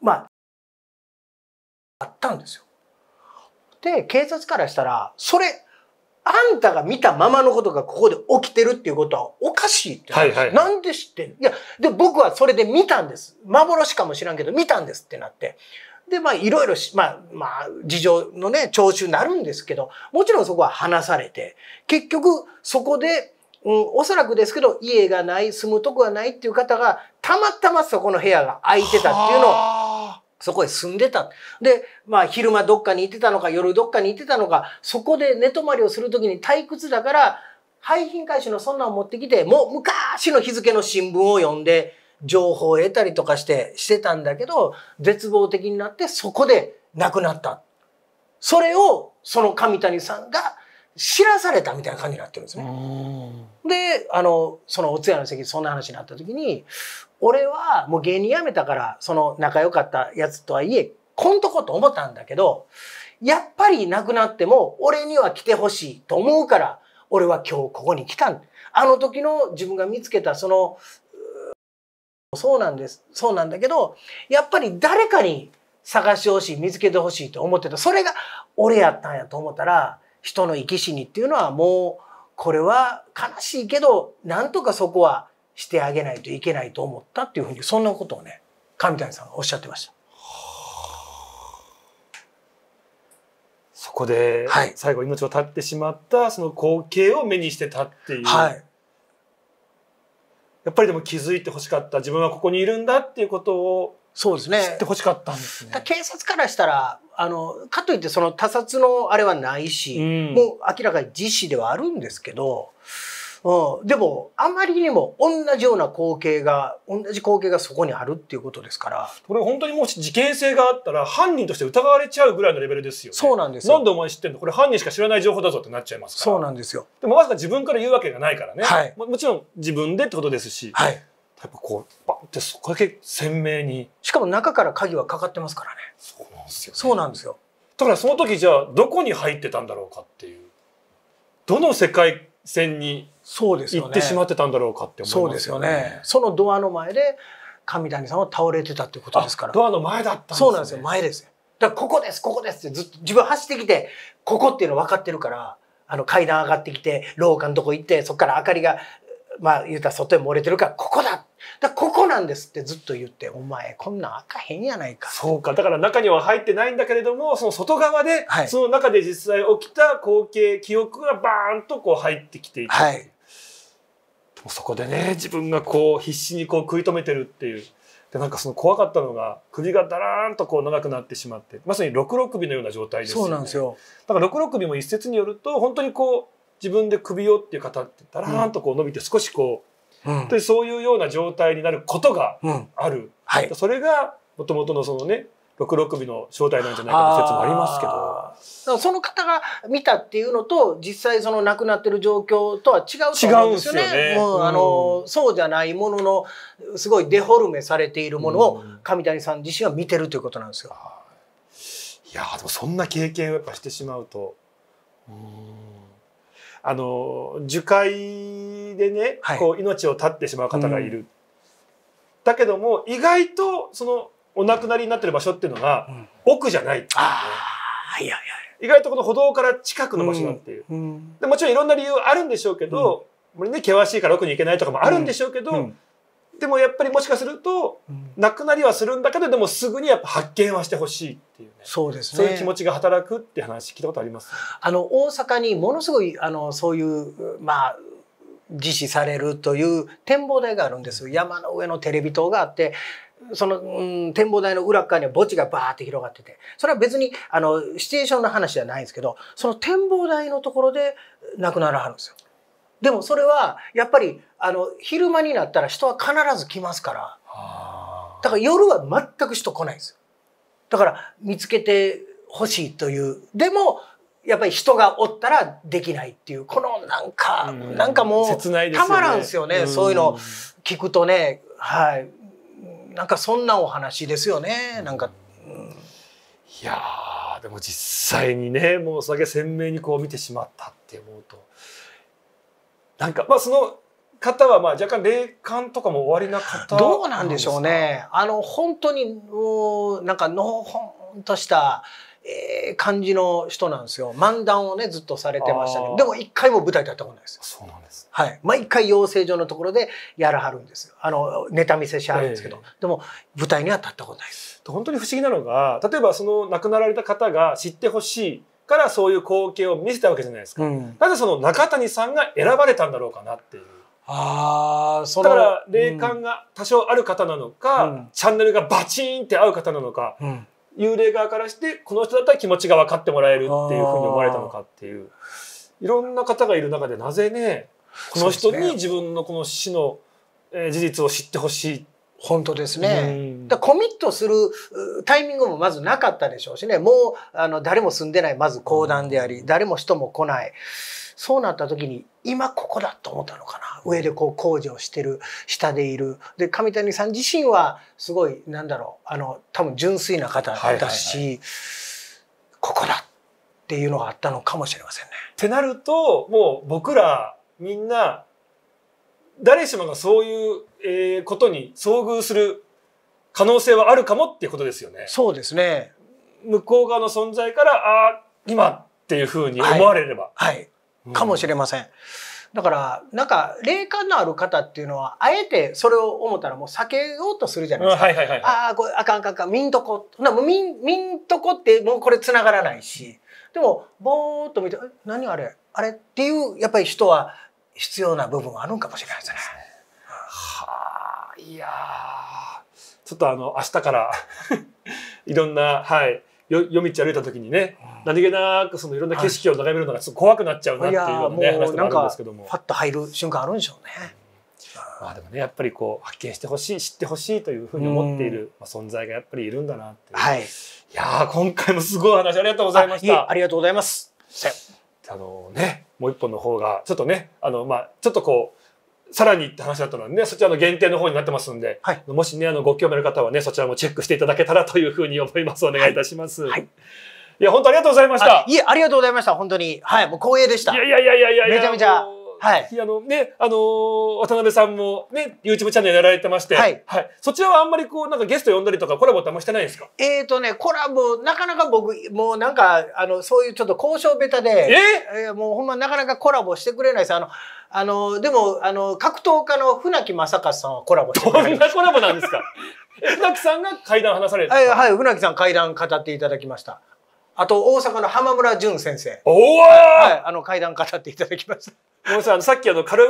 まあ、あったんですよ。で、警察からしたら、それ、あんたが見たままのことがここで起きてるっていうことはおかしいってな、はいはい、なんで知ってるいや、で、僕はそれで見たんです。幻かもしらんけど見たんですってなって。で、まあ、いろいろ、まあ、まあ、事情のね、聴取になるんですけど、もちろんそこは話されて、結局、そこで、うん、おそらくですけど、家がない、住むとこがないっていう方が、たまたまそこの部屋が空いてたっていうのを、そこへ住んでた。で、まあ昼間どっかに行ってたのか、夜どっかに行ってたのか、そこで寝泊まりをするときに退屈だから、廃品回収のそんなんを持ってきて、もう昔の日付の新聞を読んで、情報を得たりとかして、してたんだけど、絶望的になってそこで亡くなった。それを、その上谷さんが知らされたみたいな感じになってるんですね。で、あの、そのお通夜の席でそんな話になった時に、俺はもう芸人辞めたから、その仲良かったやつとはいえ、こんとこと思ったんだけど、やっぱり亡くなっても俺には来てほしいと思うから、俺は今日ここに来たん。あの時の自分が見つけたその、そうなんです。そうなんだけど、やっぱり誰かに探してほしい、見つけてほしいと思ってた。それが俺やったんやと思ったら、人の生き死にっていうのはもうこれは悲しいけどなんとかそこはしてあげないといけないと思ったっていうふうにそんなことをね上谷さんがおっしゃってました。そこで最後命を絶ってしまったその光景を目にしてたっていう、はい、やっぱりでも気づいてほしかった自分はここにいるんだっていうことをそうですね。知ってほしかったんですね。警察からしたら、あのかといってその他殺のあれはないし、うん、もう明らかに実施ではあるんですけど、うん、でもあまりにも同じような光景が同じ光景がそこにあるっていうことですからこれ本当にもし事件性があったら犯人として疑われちゃうぐらいのレベルですよ、ね、そうなんですよなんでお前知ってんのこれ犯人しか知らない情報だぞってなっちゃいますからそうなんですよでもまさか自分から言うわけがないからね、はい、もちろん自分でってことですし、はい、やっぱこうバンってそこだけ鮮明にしかも中から鍵はかかってますからねそうなんですよ、ね、そうなんですよだからその時じゃあどこに入ってたんだろうかっていうどの世界線に行ってしまってたんだろうかって思いますよね。そよねそのドアの前で上谷さんは倒れてたってことですから。ドアの前だった、ね、そうなんですよ前ですよ。だからここですここですってずっと自分走ってきてここっていうの分かってるからあの階段上がってきて廊下のとこ行ってそこから明かりがまあ言うたら外へ漏れてるからここだだここなんですってずっと言って、お前こんなんあかへんやないか。そうか。だから中には入ってないんだけれども、その外側で、はい、その中で実際起きた光景、記憶がバーンとこう入ってきていて。はい。そこでね、自分がこう必死にこう食い止めてるっていう。で、なんかその怖かったのが、首がだらーんとこう長くなってしまって、まさに六六首のような状態ですよね。そうなんですよ。だから六六首も一説によると、本当にこう、自分で首をっていう方ってだらーんとこう伸びて少しこう、で、そういうような状態になることがある、はい、それがもともとのそのね六六尾の正体なんじゃないかと説もありますけどその方が見たっていうのと実際その亡くなってる状況とは違うと思うんですよね。よねもうあの、そうじゃないもののすごいデフォルメされているものを上谷さん自身は見てるということなんですよ。うん、いやでもそんな経験をやっぱしてしまうと。うんあの樹海でね、はい、こう命を絶ってしまう方がいる、うん、だけども意外とそのお亡くなりになってる場所っていうのが、うん、奥じゃないいう、いやい意外とこの歩道から近くの場所だっていう、うん、でもちろんいろんな理由あるんでしょうけど、うん、ね険しいから奥に行けないとかもあるんでしょうけど、でもやっぱりもしかすると、なくなりはするんだけど、でもすぐにやっぱ発見はしてほしいっていうね。そうですね。そういう気持ちが働くって話聞いたことあります。あの、大阪にものすごい、あの、そういう、まあ、実施されるという展望台があるんです。山の上のテレビ塔があって、その、うん、展望台の裏側には墓地がバーって広がってて、それは別に、あの、シチュエーションの話じゃないんですけど、その展望台のところで亡くならはるんですよ。でもそれはやっぱりあの昼間になったら人は必ず来ますからだから夜は全く人来ないですよだから見つけてほしいというでもやっぱり人がおったらできないっていうこのなんか、うん、なんかもう、ね、たまらんすよね、うん、そういうの聞くとねはいなんかそんなお話ですよねなんか、うん、いやでも実際にねもうお酒鮮明にこう見てしまったって思うと。なんかまあその方はまあ若干霊感とかも終わりな方どうなんでしょうね。あの本当になんかのほんとした、えー、感じの人なんですよ。漫談をねずっとされてましたね。でも一回も舞台でやったことないですそうなんです。はい。毎回養成所のところでやらはるんですよ。あのネタ見せしはるんですけど、えー、でも舞台には立ったことないです。本当に不思議なのが例えばその亡くなられた方が知ってほしいからそういう光景を見せたわけじゃないですか、うん、なぜその中谷さんが選ばれたんだろうかなっていう。あそだから霊感が多少ある方なのか、うん、チャンネルがバチーンって合う方なのか、うん、幽霊側からしてこの人だったら気持ちが分かってもらえるっていうふうに思われたのかっていういろんな方がいる中でなぜねこの人に自分のこの死の事実を知ってほしいっ本当ですね。だコミットするタイミングもまずなかったでしょうしね、もうあの誰も住んでないまず公団であり、誰も人も来ない。そうなった時に今ここだと思ったのかな。上でこう工事をしてる、下でいる。で、上谷さん自身はすごい、なんだろう、あの、多分純粋な方だし、ここだっていうのがあったのかもしれませんね。ってなると、もう僕らみんな誰しもがそういう、えことに遭遇する可能性はあるかもっていうことですよね。そうですね。向こう側の存在から、ああ、今っていうふうに思われれば。はい。はいかもしれません。だから、なんか、霊感のある方っていうのは、あえてそれを思ったらもう避けようとするじゃないですか。うん、はいはいはい、はい、ああ、これ、あかんかんかん、みんとこ。なもうみん、みんとこってもうこれ繋がらないし。でも、ぼーっと見て、何あれあれっていう、やっぱり人は必要な部分はあるんかもしれないですね。はあ、いやちょっとあの明日から いろんな、はい、よ夜道歩いた時にね、うん、何気なくそのいろんな景色を眺めるのがちょっと怖くなっちゃうなっていうね、はい、話もあるんですけども。パッと入る瞬間あるんでしょうね。まあでもねやっぱりこう発見してほしい知ってほしいというふうに思っている、まあ、存在がやっぱりいるんだなっていう、はい、いや今回もすごい話ありがとうございましたありがとうございますあのね、もう一本の方が、ちょっとね、あの、まあ、ちょっとこう、さらにって話だったので、ね、そちらの限定の方になってますんで、はい、もしね、あの、ご興味ある方はね、そちらもチェックしていただけたらというふうに思います。お願いいたします。はい、はい、いや、本当ありがとうございました。いえ、ありがとうございました。本当に。はい、もう光栄でした。いやいやいやいやいやめちゃめちゃ。はい。あの、ね、あのー、渡辺さんもね、YouTube チャンネルやられてまして、はい。はい。そちらはあんまりこう、なんかゲスト呼んだりとかコラボってあんましてないんですかえっ、ー、とね、コラボ、なかなか僕、もうなんか、あの、そういうちょっと交渉ベタで、ええー、もうほんまなかなかコラボしてくれないです。あの、あの、でも、あの、格闘家の船木正和さんはコラボしてどんなコラボなんですか 船木さんが階段話されるはい、はい、船木さん階段語っていただきました。あと、大阪の浜村淳先生。おお、はい、あの、会談語っていただきました。ごめんなさい、あの、さっきあの、軽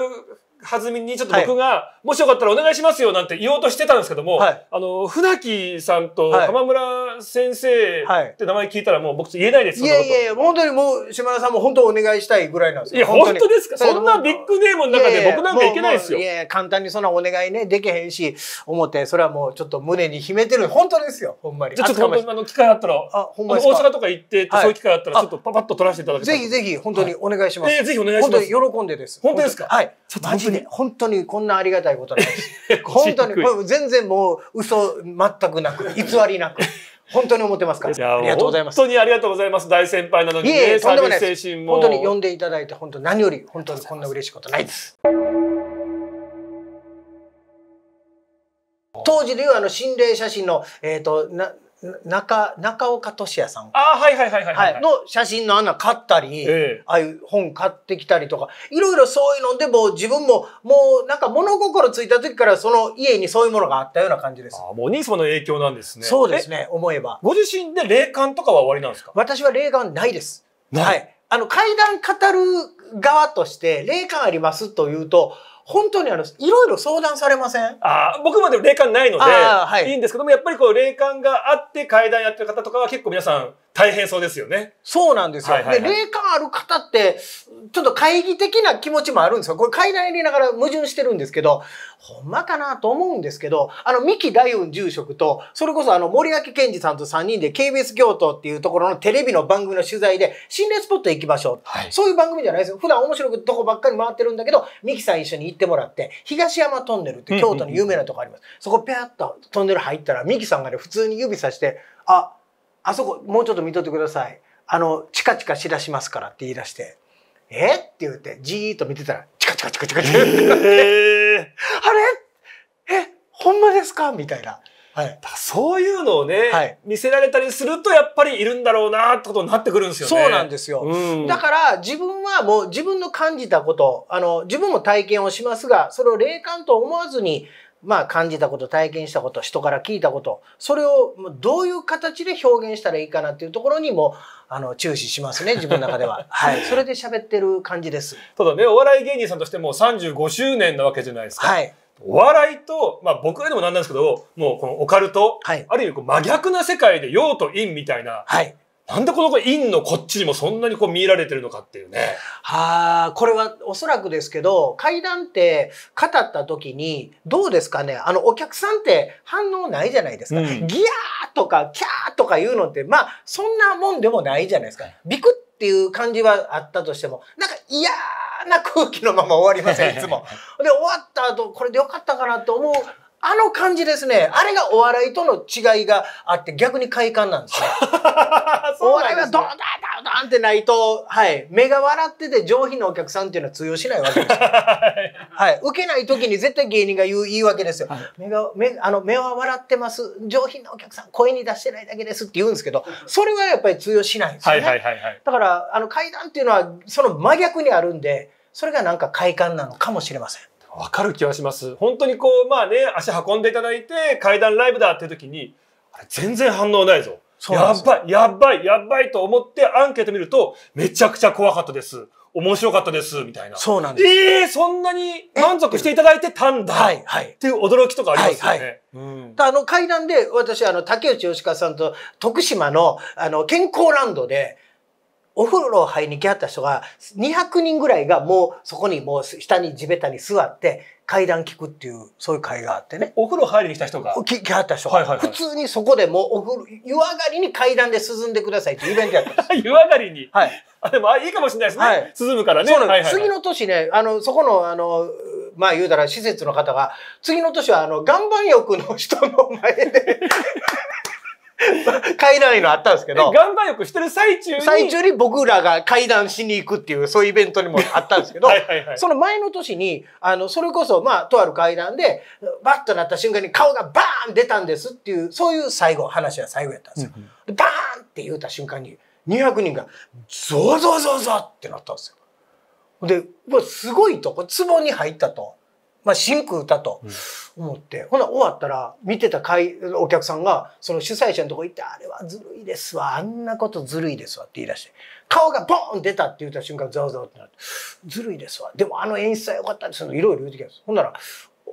はずみにちょっと僕が、もしよかったらお願いしますよなんて言おうとしてたんですけども、はい、あの、船木さんと浜村先生って名前聞いたらもう僕と言えないです、はい、いやいやいや、本当にもう島田さんも本当お願いしたいぐらいなんですよ。いや、本当ですかそんなビッグネームの中で僕なんかいけないですよ。いやいや、簡単にそんなお願いね、できへんし、思って、それはもうちょっと胸に秘めてる。本当ですよ、ほんまに。ちょっと本当にあの、機会あったら、あほんまに。大阪とか行って、そういう機会あったら、ちょっとパパッと取らせていただきたい。ぜひぜひ、本当にお願いします。ぜひお願いします。本当に喜んでです。本当ですかはい。ちょっと当に、本当にこんなありがたいことないです。本当に、全然もう嘘全くなく、偽りなく。本当に思ってますから。ありがとうございます。本当にありがとうございます。大先輩なのに、ね、えいえとんでもないです。本当に呼んでいただいて、本当何より本当にこんな嬉しいことないです。当時でいうあの心霊写真の、えっ、ー、と、な、中、中岡俊也さん。あはいはいはいはい、の写真のあんな買ったり、えああいう本買ってきたりとか、いろいろそういうのでも自分ももうなんか物心ついた時からその家にそういうものがあったような感じです。あもうお兄様の影響なんですね。そうですね、思えば。ご自身で霊感とかは終わりなんですか私は霊感ないです。はい。あの、階段語る側として、霊感ありますというと、本当にあの、いろいろ相談されませんあ僕まで霊感ないので、はい、いいんですけども、やっぱりこう霊感があって階段やってる方とかは結構皆さん、大変そうですよね。そうなんですよ。はいはいはい、で、霊感ある方って、ちょっと懐疑的な気持ちもあるんですよ。これ、階段入りながら矛盾してるんですけど、ほんまかなと思うんですけど、あの、三木大雲住職と、それこそあの、森脇健二さんと3人で KBS 京都っていうところのテレビの番組の取材で、心霊スポット行きましょう、はい。そういう番組じゃないですよ。普段面白くどこばっかり回ってるんだけど、三木さん一緒に行ってもらって、東山トンネルって京都の有名なとこあります。うんうんうん、そこ、ぴゃっとトンネル入ったら、三木さんがね、普通に指さして、あ、あそこもうちょっと見とってください。あの、チカチカしらしますからって言い出して、えって言って、じーっと見てたら、チカチカチカチカチカって、えー、あれえ、ほんまですかみたいな。はい、そういうのをね、はい、見せられたりするとやっぱりいるんだろうなってことになってくるんですよね。そうなんですよ。うん、だから自分はもう自分の感じたこと、あの、自分も体験をしますが、それを霊感と思わずに、まあ感じたこと体験したこと人から聞いたことそれをどういう形で表現したらいいかなっていうところにもあの注視しますね自分の中では はいそれで喋ってる感じですただねお笑い芸人さんとしてもう35周年なわけじゃないですかはいお笑いと、まあ僕らでもなんなんですけど、もうこのオカルト、はい、ある意味こう真逆な世界で用と陰みたいな、はい、なんでこの陰のこっちにもそんなにこう見られてるのかっていうね。はあ、これはおそらくですけど、階段って語った時に、どうですかねあの、お客さんって反応ないじゃないですか。うん、ギャーとか、キャーとか言うのって、まあ、そんなもんでもないじゃないですか。ビクっていう感じはあったとしても、なんか嫌な空気のまま終わりません、いつも。で、終わった後、これでよかったかなと思うあの感じですね。あれがお笑いとの違いがあって、逆に快感なんですよ。すね、お笑いがドンドンドンドンってないと、はい。目が笑ってて上品なお客さんっていうのは通用しないわけですよ。はい。受けない時に絶対芸人が言う言い訳ですよ。はい、目が、目、あの、目は笑ってます。上品なお客さん、声に出してないだけですって言うんですけど、それはやっぱり通用しないんですよ、ね。はいはいはい、はい、だから、あの、階段っていうのは、その真逆にあるんで、それがなんか快感なのかもしれません。わかる気はします。本当にこう、まあね、足運んでいただいて、階段ライブだって時に、あれ全然反応ないぞ。やばい、やばい、やばいと思ってアンケート見ると、めちゃくちゃ怖かったです。面白かったです、みたいな。そうなんです。ええー、そんなに満足していただいてたんだ。はい、はい。っていう驚きとかありますよね。はい、はい。うん、あの、階段で、私、あの、竹内義和さんと徳島の、あの、健康ランドで、お風呂入りに来はった人が200人ぐらいがもうそこにもう下に地べたに座って階段聞くっていうそういう会があってねお風呂入りに来た人が来はった人が、はいはい普通にそこでもうお風呂湯上がりに階段で涼んでくださいっていうイベントやったんです 湯上がりに、はい、あでもあいいかもしれないですね、はい、涼むからねそうなんです、は次の年ねあのそこのあのまあ言うたら施設の方が次の年はあの岩盤浴の人の前で 階段のあったんですけど。岩盤浴してる最中に。最中に僕らが階段しに行くっていう、そういうイベントにもあったんですけど、はいはいはい、その前の年に、あの、それこそ、まあ、とある階段で、バッとなった瞬間に顔がバーン出たんですっていう、そういう最後、話は最後やったんですよ。うん、バーンって言うた瞬間に、200人が、ゾゾゾゾってなったんですよ。で、すごいとこ、壺に入ったと。まあ、真空歌と思って、うん、ほな終わったら見てた会お客さんがその主催者のとこ行って「あれはずるいですわあんなことずるいですわ」って言い出して顔がボーン出たって言った瞬間ざわざわってなって「ずるいですわでもあの演出は良かったです」のいろいろ言うてきたすほんなら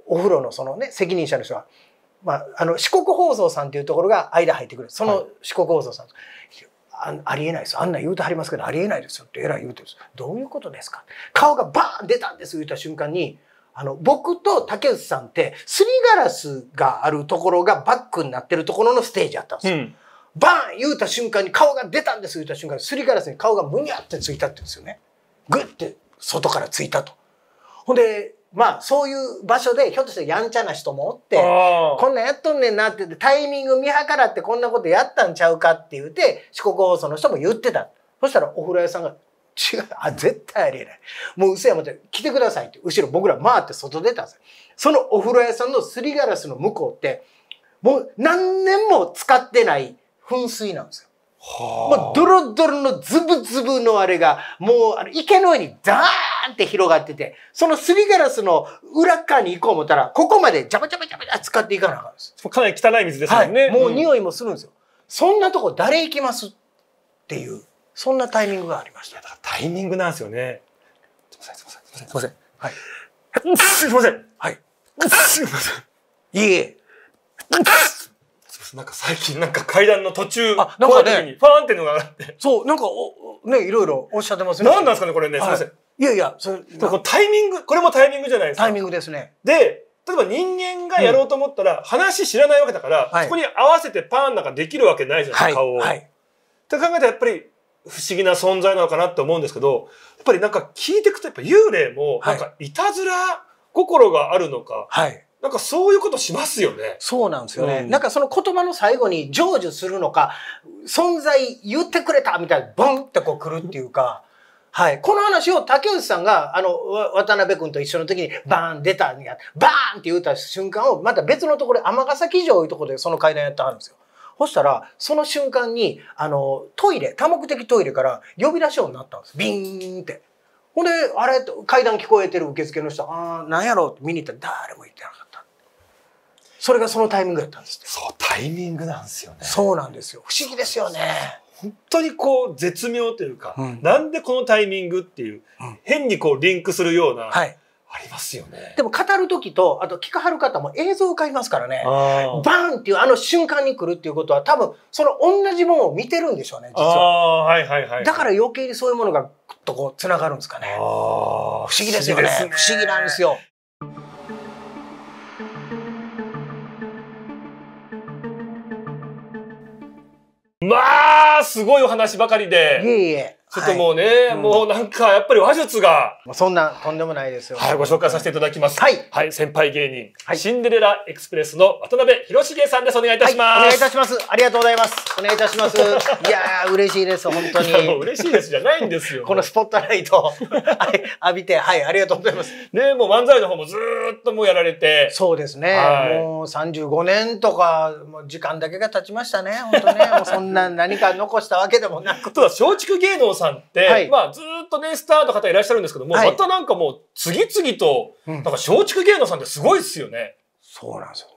お風呂のそのね責任者の人が「まあ、あの四国放送さんっていうところが間入ってくるその四国放送さん、はい、あありえないですあんな言うてはりますけどありえないですよ」ってえらい言うてるんです「どういうことですか?」顔がバーン出たんです言った瞬間にあの、僕と竹内さんって、すりガラスがあるところがバックになってるところのステージやったんですよ。うん、バーン言うた瞬間に顔が出たんです言うた瞬間に、すりガラスに顔がむにゃってついたってうんですよね。ぐって外からついたと。ほんで、まあ、そういう場所で、ひょっとしてやんちゃな人もおって、こんなんやっとんねんなってって、タイミング見計らってこんなことやったんちゃうかって言うて、四国放送の人も言ってた。そしたらお風呂屋さんが、違う。あ、絶対ありえない。もう嘘やちゃん、来てくださいって、後ろ僕ら回って外出たんですよ。そのお風呂屋さんのすりガラスの向こうって、もう何年も使ってない噴水なんですよ。はあ、もうドロドロのズブズブのあれが、もうあの池の上にザーンって広がってて、そのすりガラスの裏側に行こう思ったら、ここまでジャバジャバジャバジャ使っていかなったんです。かなり汚い水ですもんね。はい、もう匂いもするんですよ。うん、そんなとこ誰行きますっていう。そんなタイミングがありました。タイミングなんですよね。すみません、すみません、すみません。はい。すみません。はい。すみません。いえ。なんか最近なんか階段の途中、あ、なんかね、ファーンってのが上がって。そう、なんかお、ね、いろいろおっしゃってますね。なんなんですかね、これね、すみません。いやいや、それ、タイミング、これもタイミングじゃないですか。タイミングですね。で、例えば人間がやろうと思ったら、話知らないわけだから、そこに合わせてパーンなんかできるわけないじゃないですか、顔を。って考えたらやっぱり、不思議な存在なのかなって思うんですけど、やっぱりなんか聞いていくと、やっぱ幽霊も、なんかいたずら心があるのか、はい、なんかそういうことしますよね。そうなんですよね。うん、なんかその言葉の最後に成就するのか、存在言ってくれたみたいな、ボンってこう来るっていうか、はい。この話を竹内さんが、あの、渡辺くんと一緒の時に、バーン出た、バーンって言うた瞬間を、また別のところ尼崎城いうところでその階段やってはるんですよ。そしたら、その瞬間に、あの、トイレ、多目的トイレから呼び出しようになったんです。ビーンって。ほんで、あれ、階段聞こえてる受付の人、ああ、なんやろうって見に行ったら誰も行ってなかった。それがそのタイミングだったんですそう、タイミングなんですよね。そうなんですよ。不思議ですよね。本当にこう絶妙というか、うん、なんでこのタイミングっていう、うん、変にこうリンクするような、はい、ありますよね。でも語る時と、あと聞かはる方も映像を買いますからね、バーンっていうあの瞬間に来るっていうことは多分、その同じものを見てるんでしょうね、実は。はいはいはい、だから余計にそういうものがぐっとこう繋がるんですかね。不思議ですよね。不思ね不思議なんですよ。まあ、すごいお話ばかりで。いえいえ。ちょっともうね、はい、もうなんかやっぱり話術が。そんなとんでもないですよ。はい、ご紹介させていただきます。はい。はい、先輩芸人、はい、シンデレラエクスプレスの渡辺広重さんです。お願いいたします、はい、お願いいたします。ありがとうございます。お願いいたします。いやー、嬉しいです、本当に。もう嬉しいですじゃないんですよ。このスポットライト、はい、浴びて、はい、ありがとうございます。ね、もう漫才の方もずっともうやられて。そうですね。はい、もう35年とか、もう時間だけが経ちましたね、本当ね。もうそんな何か残したわけでもなく。とは、松竹芸能さんさんって、はい、まあずっとね、スターの方いらっしゃるんですけども、はい、またなんかもう次々と、なんか松竹芸能さんってすごいっすよね。そうなんですよ。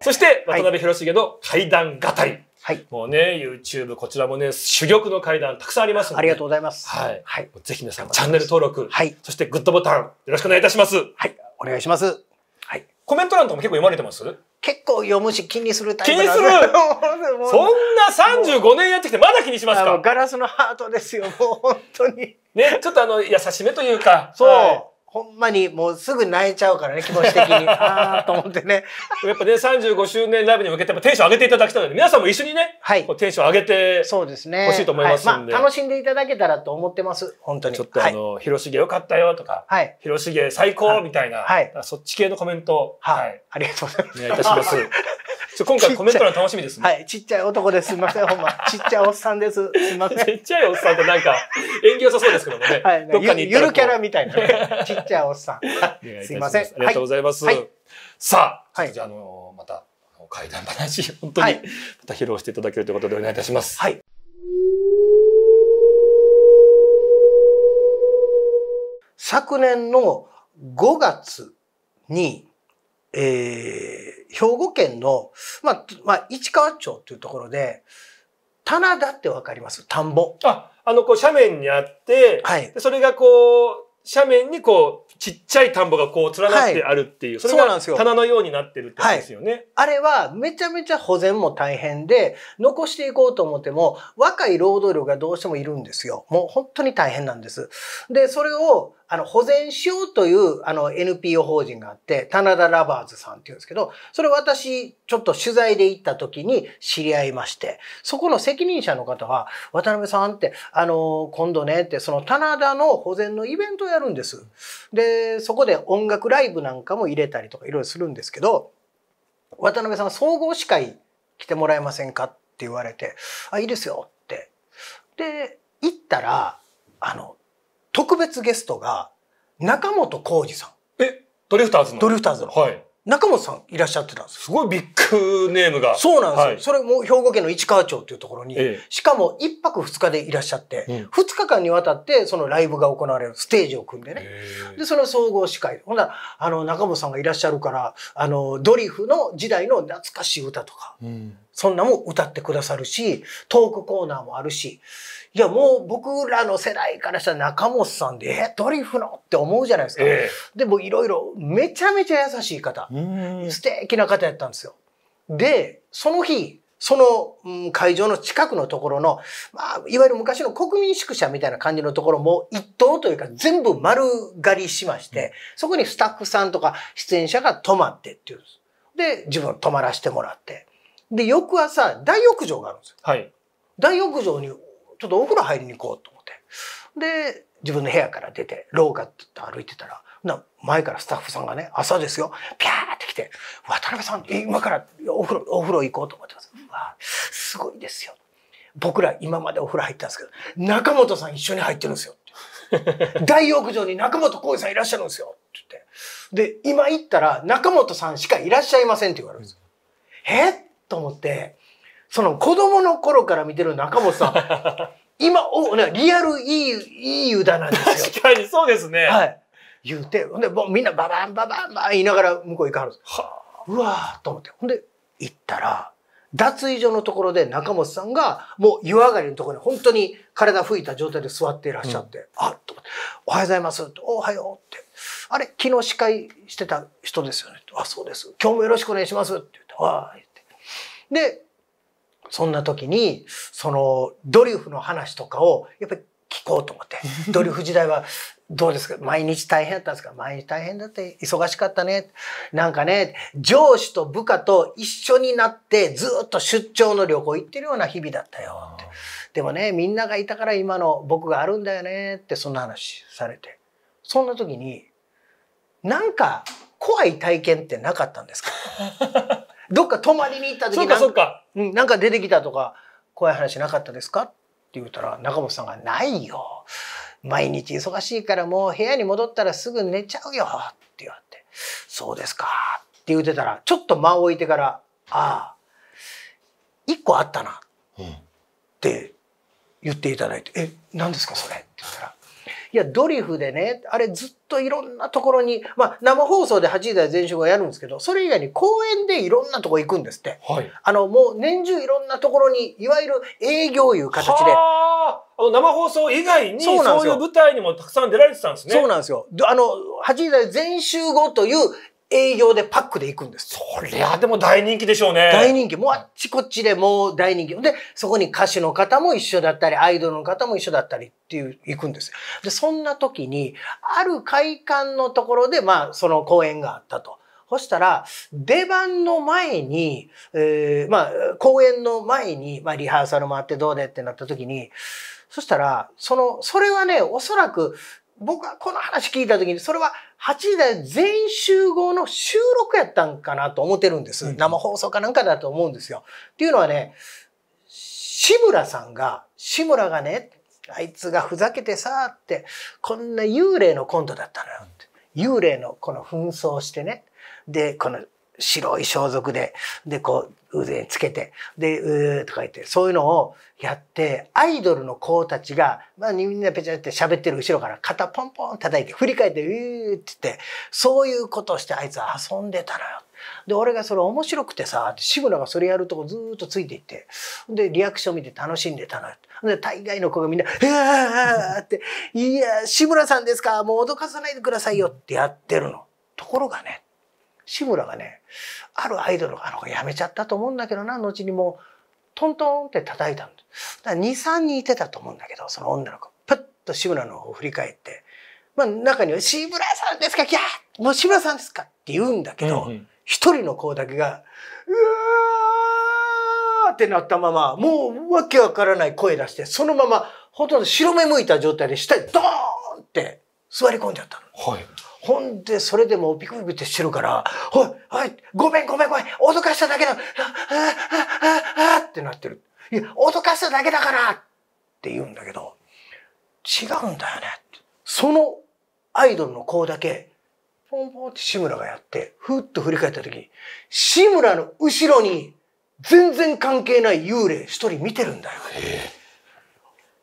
そして、渡辺広重の怪談語り。はい。もうね、YouTube、こちらもね、珠玉の怪談たくさんありますので、ありがとうございます。はい。はい、ぜひ皆さん、チャンネル登録。はい。そして、グッドボタン、よろしくお願いいたします。はい。お願いします。はい。コメント欄とかも結構読まれてます結構読むし気にするタイプ気にする そんな35年やってきてまだ気にしますかガラスのハートですよ、もう本当に。ね、ちょっとあの、優しめというか。そう。はいほんまにもうすぐ泣いちゃうからね、気持ち的に。ああと思ってね。やっぱね、35周年ライブに向けてテンション上げていただきたいので、皆さんも一緒にね、はい、テンション上げてそうですね。ほしいと思いますんで、はいまあ、楽しんでいただけたらと思ってます、本当に。ちょっとあの、はい、広重よかったよとか、はい、広重最高みたいな、はい、そっち系のコメント、はい、ありがとうございます。お願いいたします。今回コメント欄楽しみですね。はい、ちっちゃい男です。すみません、ほんま。ちっちゃいおっさんです。すみません。ちっちゃいおっさんってなんか、縁起良さそうですけどもね。はい、どっかにゆるキャラみたいな、ね。ちっちゃいおっさん。すみません。ありがとうございます。はい、さあ、はい、じゃあ、あのー、また、怪談話、本当に、また披露していただけるということでお願いいたします。はい。昨年の5月に、えー、兵庫県の、まあ、まあ、市川町というところで、棚田ってわかります田んぼ。あ、あの、こう、斜面にあって、はい。それがこう、斜面にこう、ちっちゃい田んぼがこう、連なってあるっていう、はい、それが棚のようになってるってことですよね、はい、あれは、めちゃめちゃ保全も大変で、残していこうと思っても、若い労働力がどうしてもいるんですよ。もう本当に大変なんです。で、それを、あの、保全しようという、あの、NPO 法人があって、棚田ラバーズさんっていうんですけど、それ私、ちょっと取材で行った時に知り合いまして、そこの責任者の方は、渡辺さんって、あの、今度ね、って、その棚田の保全のイベントをやるんです。で、そこで音楽ライブなんかも入れたりとかいろいろするんですけど、渡辺さん、総合司会来てもらえませんかって言われて、あ、いいですよって。で、行ったら、あの、特別ゲストが、中本浩二さん。えドリフターズのドリフターズの。はい。中本さんいらっしゃってたんですすごいビッグネームが。そうなんですよ。はい、それも兵庫県の市川町というところに、ええ、しかも一泊二日でいらっしゃって、うん、日間にわたってそのライブが行われるステージを組んでね。で、その総合司会。ほんなら、あの、中本さんがいらっしゃるから、あの、ドリフの時代の懐かしい歌とか、うん、そんなも歌ってくださるし、トークコーナーもあるし、いや、もう僕らの世代からしたら中本さんで、え、ドリフのって思うじゃないですか。えー、でもいろいろめちゃめちゃ優しい方、素敵な方やったんですよ。で、その日、その会場の近くのところの、まあ、いわゆる昔の国民宿舎みたいな感じのところも一棟というか全部丸刈りしまして、そこにスタッフさんとか出演者が泊まってっていうでで、自分泊まらせてもらって。で、翌朝、大浴場があるんですよ。はい。大浴場にちょっとお風呂入りに行こうと思ってで自分の部屋から出て廊下って歩いてたらな前からスタッフさんがね朝ですよピャーって来て「渡辺さん今からお風呂お風呂行こうと思ってます」うわすごいですよ」僕ら今までお風呂入ったんですけど中本さん一緒に入ってるんですよ」大浴場に中本浩二さんいらっしゃるんですよ」って言ってで今行ったら中本さんしかいらっしゃいませんって言われるんですよ。えっと思ってその子供の頃から見てる中本さん、今、おね、リアルいい、いい湯だなんですよ。確かにそうですね。はい。言うて、ほんで、もうみんなババンババンバン言いながら向こう行かはるんです。はうわーと思って。ほんで、行ったら、脱衣所のところで中本さんが、もう湯上がりのところに本当に体吹いた状態で座っていらっしゃって、うん、あとおはようございますおはようって、あれ、昨日司会してた人ですよね。あ、そうです。今日もよろしくお願いしますって言って、わあ、言って。で、そんな時に、その、ドリフの話とかを、やっぱり聞こうと思って。ドリフ時代はどうですか毎日大変だったんですか毎日大変だって、忙しかったね。なんかね、上司と部下と一緒になってずっと出張の旅行行ってるような日々だったよって。でもね、みんながいたから今の僕があるんだよねってそんな話されて。そんな時に、なんか怖い体験ってなかったんですか どっか泊まりに行った時そっかそっか。うん、なんか出てきたとか、怖い話なかったですかって言ったら、中本さんが、ないよ。毎日忙しいからもう部屋に戻ったらすぐ寝ちゃうよ。って言われて、そうですか。って言ってたら、ちょっと間を置いてから、ああ、一個あったな。って言っていただいて、うん、え、何ですかそれって言ったら、いや、ドリフでね、あれずっといろんなところに、まあ、生放送で8時台全集がやるんですけど、それ以外に公演でいろんなとこ行くんですって。はい、あの、もう年中いろんなところに、いわゆる営業いう形で。あの生放送以外にそういう舞台にもたくさん出られてたんですね。そうなんですよ。あの、8時台全集後という営業でパックで行くんです。そりゃでも大人気でしょうね。大人気。もうあっちこっちでもう大人気。で、そこに歌手の方も一緒だったり、アイドルの方も一緒だったりっていう、行くんです。で、そんな時に、ある会館のところで、まあ、その公演があったと。そしたら、出番の前に、えー、まあ、公演の前に、まあ、リハーサルもあってどうでってなった時に、そしたら、その、それはね、おそらく僕はこの話聞いた時に、それは8時台全員集合の収録やったんかなと思ってるんです。生放送かなんかだと思うんですよ。っていうのはね、志村さんが、志村がね、あいつがふざけてさって、こんな幽霊のコントだったのよって。幽霊のこの紛争してね。で、この白い装束で、で、こう、腕つけて、で、うーとか言って、そういうのをやって、アイドルの子たちが、まあ、みんなペチャって喋ってる後ろから肩ポンポン叩いて、振り返って、うーって言って、そういうことをしてあいつは遊んでたのよ。で、俺がそれ面白くてさ、志村がそれやるとこずーっとついていって、で、リアクション見て楽しんでたのよ。で、大概の子がみんな、うわーって、いや、志村さんですか、もう脅かさないでくださいよってやってるの。ところがね、志村がね、あるアイドルが、あの子辞めちゃったと思うんだけどな、後にもトントンって叩いたんでだから2、3人いてたと思うんだけど、その女の子、プッと志村の方を振り返って、まあ中には、志村さんですかギャーもう志村さんですかって言うんだけど、一、うんうん、人の子だけが、うわーってなったまま、もうわけわからない声出して、そのまま、ほとんど白目向いた状態で下にドーンって座り込んじゃったの。はい。ほんで、それでもビクビクってしてるから、おい、おい、ごめんごめんごめん、脅かしただけだ、あ、あ、あ、あ、あってなってる。いや、脅かしただけだからって言うんだけど、違うんだよね。そのアイドルの子だけ、ポンポンって志村がやって、ふっと振り返った時、志村の後ろに全然関係ない幽霊一人見てるんだよ。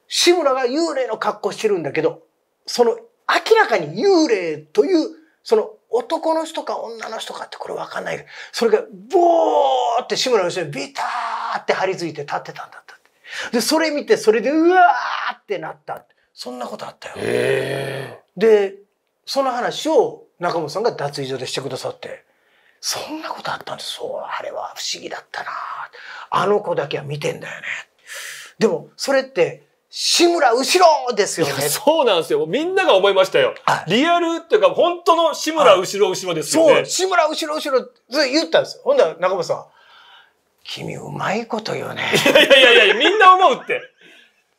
志村が幽霊の格好してるんだけど、その明らかに幽霊という、その男の人か女の人かってこれわかんない。それが、ボーって志村の人にビターって張り付いて立ってたんだったって。で、それ見て、それで、うわーってなった。そんなことあったよ。で、その話を中本さんが脱衣所でしてくださって、そんなことあったんです。そう、あれは不思議だったなあの子だけは見てんだよね。でも、それって、志村後ろですよね。そうなんですよ。みんなが思いましたよ。リアルっていうか、本当の志村後ろ後ろですよね。そう、志村後ろ後ろって言ったんですよ。ほんだら中本さん、君うまいこと言うね。いやいやいやいや、みんな思うって。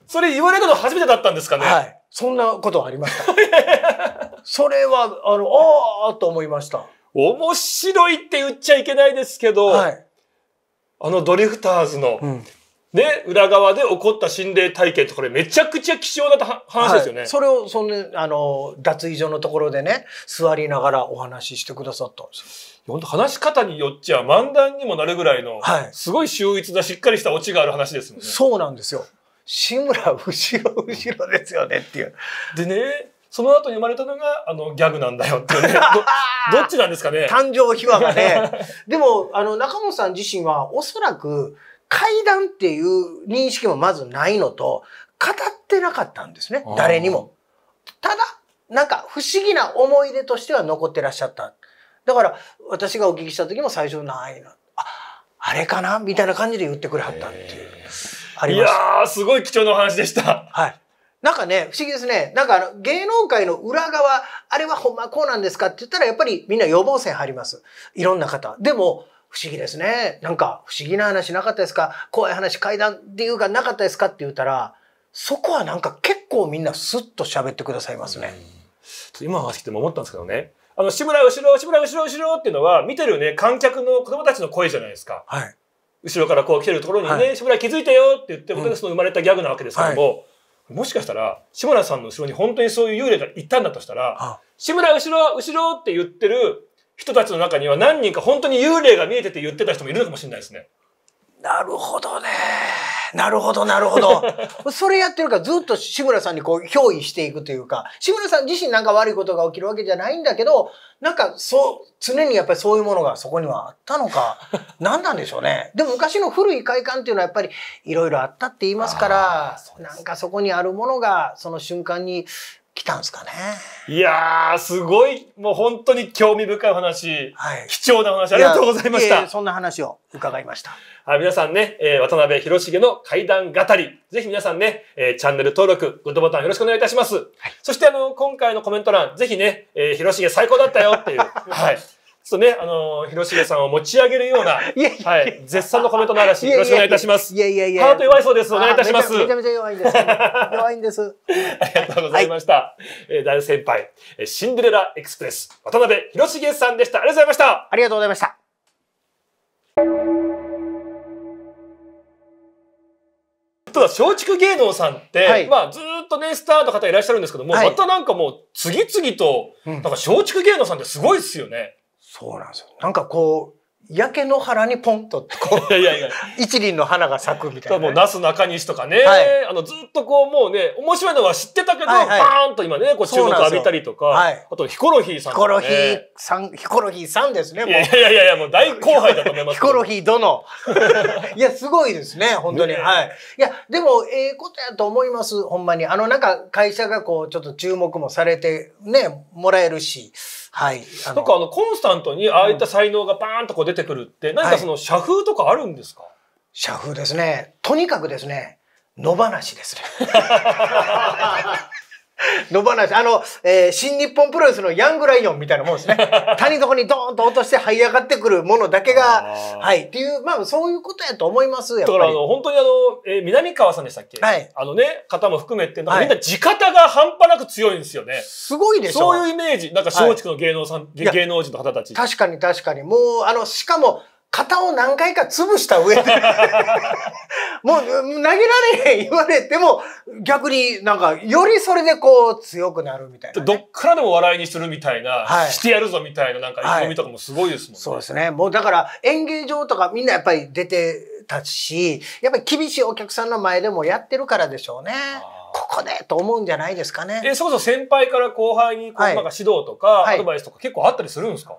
それ言われたの初めてだったんですかね。はい。そんなことありました。それは、あの、ああと思いました。面白いって言っちゃいけないですけど、はい、あのドリフターズのね、裏側で起こった心霊体験ってこれめちゃくちゃ貴重な話ですよね。はい、それを、その、あの、脱衣所のところでね、座りながらお話ししてくださったんですよ。本当話し方によっちゃ漫談にもなるぐらいの、はい、すごい秀逸なしっかりしたオチがある話ですもんね。そうなんですよ。志村後ろ後ろですよねっていう。でね、その後に生まれたのが、あの、ギャグなんだよっていうね。ど、どっちなんですかね。誕生秘話がね。でも、あの、中本さん自身は、おそらく、階段っていう認識もまずないのと、語ってなかったんですね。誰にも。ただ、なんか不思議な思い出としては残ってらっしゃった。だから、私がお聞きした時も最初ないな。あ、あれかなみたいな感じで言ってくれはったっていう。ありまいやすごい貴重なお話でした。はい。なんかね、不思議ですね。なんかあの、芸能界の裏側、あれはほんまこうなんですかって言ったら、やっぱりみんな予防線張ります。いろんな方。でも、不思議ですね。なんか不思議な話なかったですか怖い話、怪談っていうかなかったですかって言ったら、そこはなんか結構みんなスッと喋ってくださいますね。今の話聞いても思ったんですけどね。あの、志村後ろ、志村後ろ、後ろっていうのは、見てるね、観客の子供たちの声じゃないですか。はい。後ろからこう来てるところにね、はい、志村気づいたよって言って、僕がその生まれたギャグなわけですけども、はいもしかしたら、志村さんの後ろに本当にそういう幽霊がいたんだとしたら、ああ志村後ろ、後ろって言ってる人たちの中には何人か本当に幽霊が見えてて言ってた人もいるのかもしれないですね。なるほどね。なるほど、なるほど。それやってるからずっと志村さんにこう憑依していくというか、志村さん自身なんか悪いことが起きるわけじゃないんだけど、なんかそう、常にやっぱりそういうものがそこにはあったのか、何 なんでしょうね。でも昔の古い快感っていうのはやっぱりいろいろあったって言いますから、なんかそこにあるものがその瞬間に来たんですかね。いやー、すごい、もう本当に興味深い話、はい、貴重な話、ありがとうございました。そんな話を伺いました。あ皆さんね、えー、渡辺広重の怪談語り、ぜひ皆さんね、えー、チャンネル登録、グッドボタンよろしくお願いいたします。はい、そして、あの、今回のコメント欄、ぜひね、えー、広重最高だったよっていう、はい。ちょっとね、あの広重さんを持ち上げるような、はい、絶賛のコメントの嵐、よろしくお願いいたします。いやいやいや。ハート弱いそうです。お願いいたします。めちゃめちゃ弱いんです。弱いんです。ありがとうございました。はい、えー、大先輩、シンデレラエクスプレス、渡辺広重さんでした。ありがとうございました。ありがとうございました。ただ松竹芸能さんって、はい、まあずっとねスターの方いらっしゃるんですけども、はい、またなんかもう次々と、なんか松竹芸能さんってすごいっすよね。そうなんですよ。なんかこう、焼け野原にポンとこう いやいや一輪の花が咲くみたいな、ね、なすなかにしとかね、はい、あのずっとこうもうね面白いのは知ってたけど、はいはい、バーンと今ねこう注目浴びたりとか、はい、あとヒコロヒーさんとか、ね、ヒコロヒーさんヒコロヒーさんですねもういやいやいやもう大後輩だと思いますヒコロヒー殿 いやすごいですね本当に、ね、はいいやでもええー、ことやと思いますほんまにあのなんか会社がこうちょっと注目もされてねもらえるしはい。なんかあの、コンスタントにああいった才能がバーンとこう出てくるって、何かその社風とかあるんですか、はい、社風ですね。とにかくですね、野放しですね。野放し。あの、えー、新日本プロレスのヤングライオンみたいなもんですね。谷底にドーンと落として這い上がってくるものだけが、はい、っていう、まあ、そういうことやと思います、やっぱり。だから、あの、本当にあの、えー、南川さんでしたっけはい。あのね、方も含めて、なんかみんな地方が半端なく強いんですよね。はい、すごいでしょそういうイメージ。なんか、松竹の芸能さん、はい、芸能人の方たち。確かに確かに。もう、あの、しかも、型を何回か潰した上で もう投げられへん言われても、逆になんか、よりそれでこう強くなるみたいな、ね、どっからでも笑いにするみたいな、はい、してやるぞみたいななんか意気込みとかもすごいですもんね、はい、そうですね。もうだから演芸場とかみんなやっぱり出てたし、やっぱり厳しいお客さんの前でもやってるからでしょうね。ここでと思うんじゃないですかね。えそもそも先輩から後輩にこう、はい、なんか指導とかアドバイスとか結構あったりするんですか、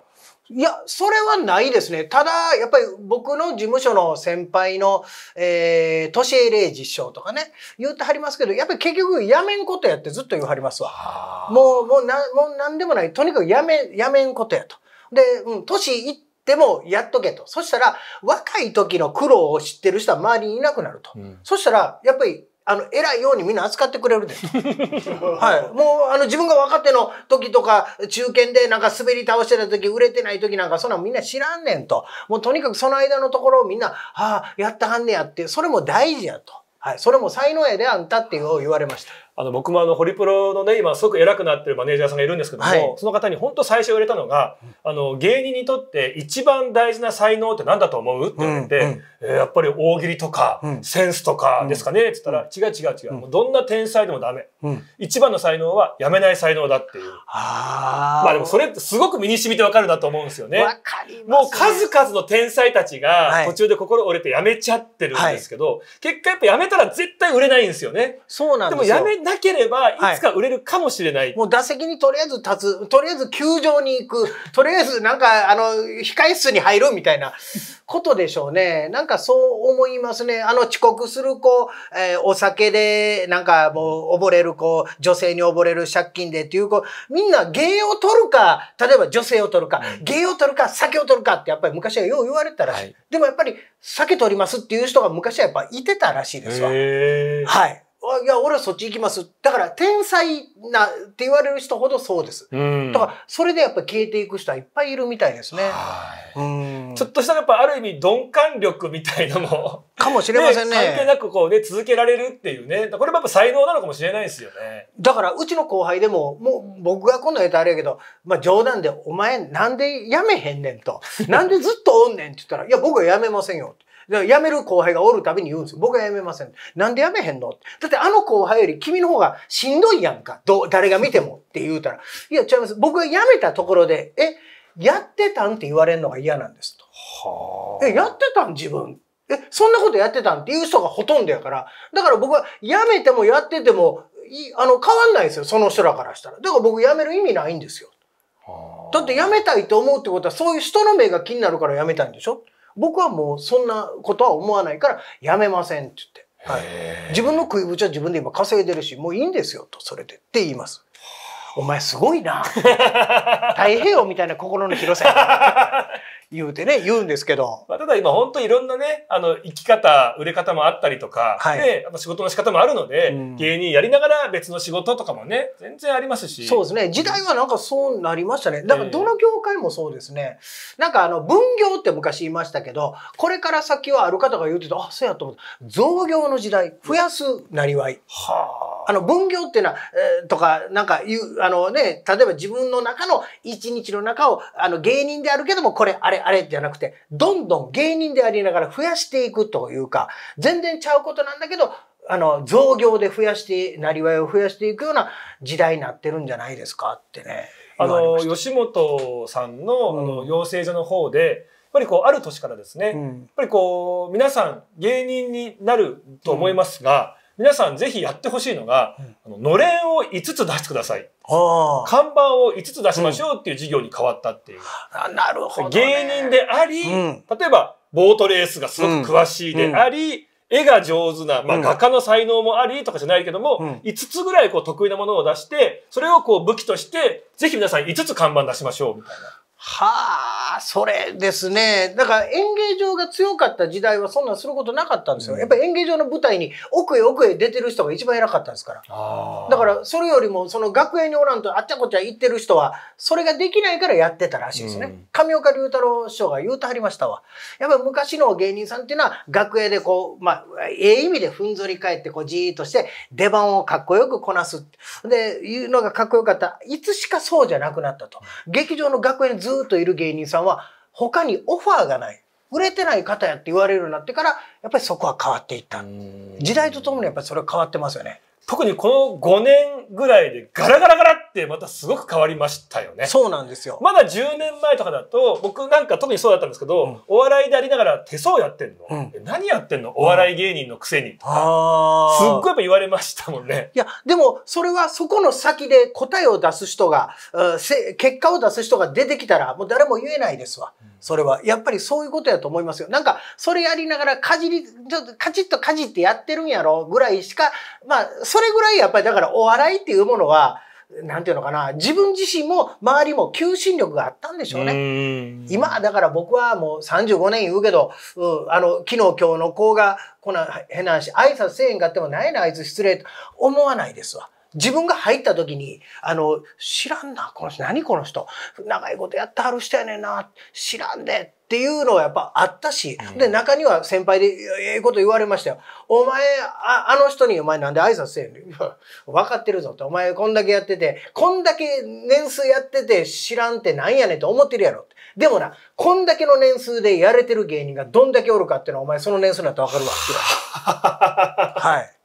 いや、それはないですね。ただ、やっぱり僕の事務所の先輩の、えー、都市英霊実証とかね、言ってはりますけど、やっぱり結局、やめんことやってずっと言わはりますわ。もう、もうな、もう何でもない。とにかくやめ、やめんことやと。で、うん、都市行ってもやっとけと。そしたら、若い時の苦労を知ってる人は周りにいなくなると。うん、そしたら、やっぱりあの、偉いようにみんな扱ってくれるで。はい。もう、あの、自分が若手の時とか、中堅でなんか滑り倒してた時、売れてない時なんか、そんなんみんな知らんねんと。もうとにかくその間のところをみんな、ああ、やったはんねやって、それも大事やと。はい。それも才能やであんたっていう言われました。あの僕もあのホリプロのね今すごく偉くなってるマネージャーさんがいるんですけども、はい、その方に本当最初言われたのが、あの芸人にとって一番大事な才能って何だと思うって言われて、うんうん、えー、やっぱり大喜利とか、センスとかですかねって言ったら、違う違う違うもうどんな天才でもダメ、一番の才能はやめない才能だっていうまあでもそれってすごく身に染みてわかるなと思うんですよね、ね、もう数々の天才たちが途中で心折れてやめちゃってるんですけど、はい、結果やっぱやめたら絶対売れないんですよねそうなんですよでもなければ、いつか売れるかもしれない。はい、もう打席にとりあえず立つ、とりあえず球場に行く、とりあえずなんか、あの、控え室に入るみたいなことでしょうね。なんかそう思いますね。あの、遅刻する子、えー、お酒で、なんかもう溺れる子、女性に溺れる借金でっていう子、みんな芸を取るか、例えば女性を取るか、芸を取るか、酒を取るかってやっぱり昔はよう言われたらしい。はい、でもやっぱり酒取りますっていう人が昔はやっぱいてたらしいですわ。はい。いや、俺はそっち行きます。だから、天才なって言われる人ほどそうです。うん、だから、それでやっぱ消えていく人はいっぱいいるみたいですね。うんちょっとしたやっぱある意味鈍感力みたいのもかもしれませんね。関係なくこうね、続けられるっていうね。これもやっぱ才能なのかもしれないですよね。だから、うちの後輩でも、もう僕が今度なん言うとあれやけど、まあ冗談で、お前なんで辞めへんねんと。なんでずっとおんねんって言ったら、いや、僕は辞めませんよだから辞める後輩がおるたびに言うんですよ。僕は辞めません。なんで辞めへんのだってあの後輩より君の方がしんどいやんか。ど、誰が見てもって言うたら、いや、違います。僕が辞めたところで、え、やってたんって言われるのが嫌なんですと。はあ、え、やってたん自分。え、そんなことやってたんっていう人がほとんどやから。だから僕は辞めてもやってても、いあの、変わんないですよ。その人らからしたら。だから僕辞める意味ないんですよ。はあ、だって辞めたいと思うってことは、そういう人の目が気になるから辞めたいんでしょ僕はもうそんなことは思わないからやめませんって言って。はい、自分の食いぶちは自分で今稼いでるしもういいんですよとそれでって言います。お前すごいな太平洋みたいな心の広さ 言うてね、言うんですけど。まあ、ただ今本当いろんなね、あの、生き方、売れ方もあったりとか、はい、で、仕事の仕方もあるので、うん、芸人やりながら別の仕事とかもね、全然ありますし。そうですね。時代はなんかそうなりましたね。だからどの業界もそうですね。えー、なんかあの、分業って昔言いましたけど、これから先はある方が言うてた、あ、そうやと思った。増業の時代、増やすなりわい。はあ。あの、分業っていうのは、えー、とか、なんかいう、あのね、例えば自分の中の一日の中を、あの、芸人であるけども、これ、あれ、あれじゃなくて、どんどん芸人でありながら増やしていくというか、全然ちゃうことなんだけど、あの、増業で増やして、なりわいを増やしていくような時代になってるんじゃないですかってね。あの、吉本さんの、あの、養成所の方で、やっぱりこう、ある年からですね、うん、やっぱりこう、皆さん芸人になると思いますが、皆さんぜひやってほしいのが、うん、あののれんを5つ出してください。看板を5つ出しましょうっていう授業に変わったっていう。うん、なるほど、ね、芸人であり、うん、例えばボートレースがすごく詳しいであり、絵が上手な、まあ、画家の才能もありとかじゃないけども、うん、5つぐらいこう得意なものを出して、それをこう武器として、ぜひ皆さん5つ看板出しましょうみたいな。はあ、それですね。だから演芸場が強かった時代はそんなんすることなかったんですよ。うん、やっぱ演芸場の舞台に奥へ奥へ出てる人が一番偉かったんですから。だからそれよりもその学園におらんとあっちゃこっちゃ行ってる人はそれができないからやってたらしいですね。うん、上岡龍太郎師匠が言うてはりましたわ。やっぱり昔の芸人さんっていうのは学園でこう、まあ、ええ意味でふんぞり返ってこうじーっとして出番をかっこよくこなす。で、いうのがかっこよかった。いつしかそうじゃなくなったと。劇場の学園ずずっといる芸人さんは他にオファーがない。売れてない方やって言われるようになってから、やっぱりそこは変わっていった。時代とともにやっぱりそれは変わってますよね。特にこの5年ぐらいでガラガラガラってまたすごく変わりましたよね。そうなんですよ。まだ10年前とかだと、僕なんか特にそうだったんですけど、うん、お笑いでありながら手相やってんの、うん、何やってんのお笑い芸人のくせに。うん、すっごいやっぱ言われましたもんね。いや、でもそれはそこの先で答えを出す人が、結果を出す人が出てきたら、もう誰も言えないですわ。それは。やっぱりそういうことやと思いますよ。なんか、それやりながらかじり、ちょっとカチッとかじってやってるんやろぐらいしか、まあ、それぐらいやっぱりだからお笑いっていうものは、なんていうのかな、自分自身も周りも求心力があったんでしょうね。今、だから僕はもう35年言うけど、うあの、昨日今日の子が、こんな変な話、挨拶せえへんかっても、ないなあいつ失礼と思わないですわ。自分が入った時に、あの、知らんな、この人、何この人、長いことやってはる人やねんな、知らんでっていうのはやっぱあったし、うん、で、中には先輩でええこと言われましたよ。お前、ああの人にお前なんで挨拶せんねん。分かってるぞって、お前こんだけやってて、こんだけ年数やってて知らんってなんやねんって思ってるやろ。でもな、こんだけの年数でやれてる芸人がどんだけおるかっていうのはお前その年数になっらわかるわ。はい。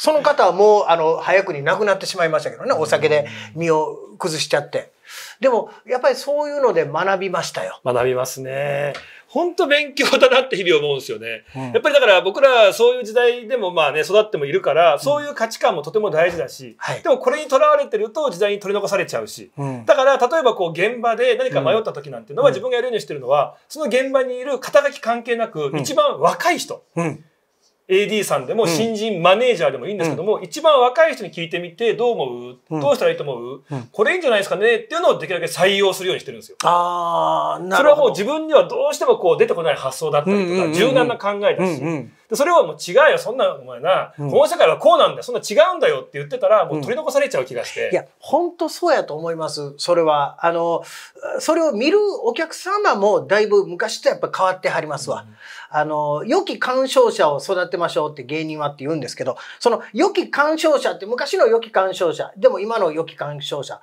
その方はもう、あの、早くに亡くなってしまいましたけどね、お酒で身を崩しちゃって。でも、やっぱりそういうので学びましたよ。学びますね。本当勉強だなって日々思うんですよね。うん、やっぱりだから僕らそういう時代でもまあね、育ってもいるから、そういう価値観もとても大事だし、うん、でもこれにとらわれてると時代に取り残されちゃうし、うん、だから例えばこう現場で何か迷った時なんていうのは自分がやるようにしてるのは、その現場にいる肩書き関係なく、一番若い人。AD さんでも新人マネージャーでもいいんですけども、一番若い人に聞いてみて、どう思う、どうしたらいいと思う、これいいんじゃないですかねっていうのをできるだけ採用するようにしてるんですよ。ああ、なるほど。それはもう自分にはどうしてもこう出てこない発想だったりとか、柔軟な考えだし。でそれはもう違うよそんなお前な、うん、この世界はこうなんだそんな違うんだよって言ってたらもう取り残されちゃう気がして、うん、いや本当そうやと思いますそれはあのそれを見るお客様もだいぶ昔とやっぱ変わってはりますわ、うん、あの良き鑑賞者を育てましょうって芸人はって言うんですけどその良き鑑賞者って昔の良き鑑賞者でも今の良き鑑賞者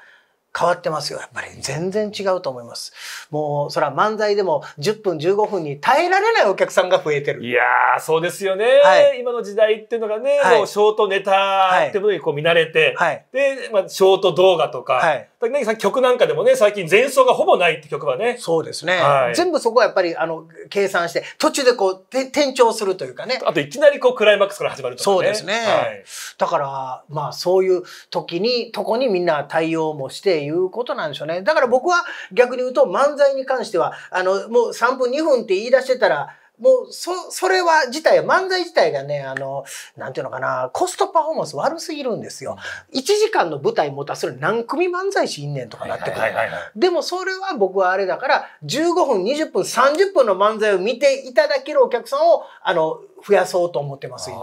変わってますよ、やっぱり。全然違うと思います。もう、そら漫才でも10分15分に耐えられないお客さんが増えてる。いやー、そうですよね。はい、今の時代っていうのがね、はい、もうショートネタってものにこう見慣れて、はい、で、まあ、ショート動画とか、はい、ださん曲なんかでもね、最近前奏がほぼないって曲はね。そうですね。はい、全部そこはやっぱり、あの、計算して、途中でこう、て転調するというかね。あといきなりこう、クライマックスから始まるとかね。そうですね。はい、だから、まあ、そういう時に、とこにみんな対応もして、いうことなんでしょうね。だから僕は逆に言うと漫才に関しては、あの、もう3分2分って言い出してたら、もう、そ、それは自体、漫才自体がね、あの、なんていうのかな、コストパフォーマンス悪すぎるんですよ。1時間の舞台持たせる何組漫才師いんねんとかなってくる。でもそれは僕はあれだから、15分、20分、30分の漫才を見ていただけるお客さんを、あの、増やそうと思ってます、今。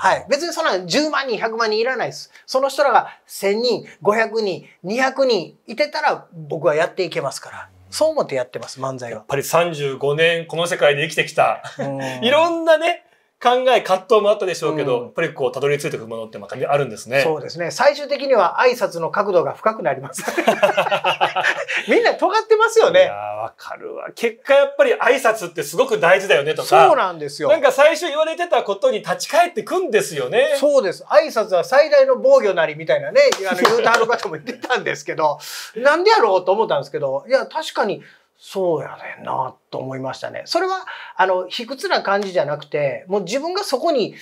はい。別にそんな10万人、100万人いらないです。その人らが1000人、500人、200人いてたら僕はやっていけますから。そう思ってやってます、漫才は。やっぱり35年この世界で生きてきた。いろんなね、考え、葛藤もあったでしょうけど、うん、やっぱりこう、たどり着いてくるものってまあるんですね。そうですね。最終的には挨拶の角度が深くなります。みんな尖ってますよね。いやわかるわ。結果やっぱり挨拶ってすごく大事だよねとか。そうなんですよ。なんか最初言われてたことに立ち返ってくんですよね。そうです。挨拶は最大の防御なりみたいなね、あの言うたはる方も言ってたんですけど、なんでやろうと思ったんですけど、いや、確かにそうやねんなと思いましたね。それは、あの、卑屈な感じじゃなくて、もう自分がそこに、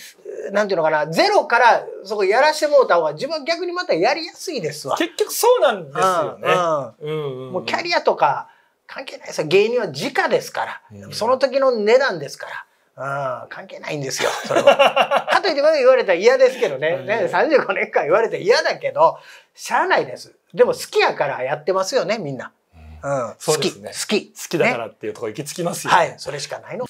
なんていうのかな、ゼロからそこやらしてもうた方が、自分は逆にまたやりやすいですわ。結局そうなんですよね。うん、うんうん、もうキャリアとか関係ないですよ。芸人は時価ですから、その時の値段ですから。ああ、関係ないんですよ、それは。かといって言われたら嫌ですけどね。ね、35年間言われて嫌だけど、しゃあないです。でも好きやからやってますよね、みんな。うん、好き、ね、好き好きだからっていうとこ行き着きますよ、ね、はいそれしかないの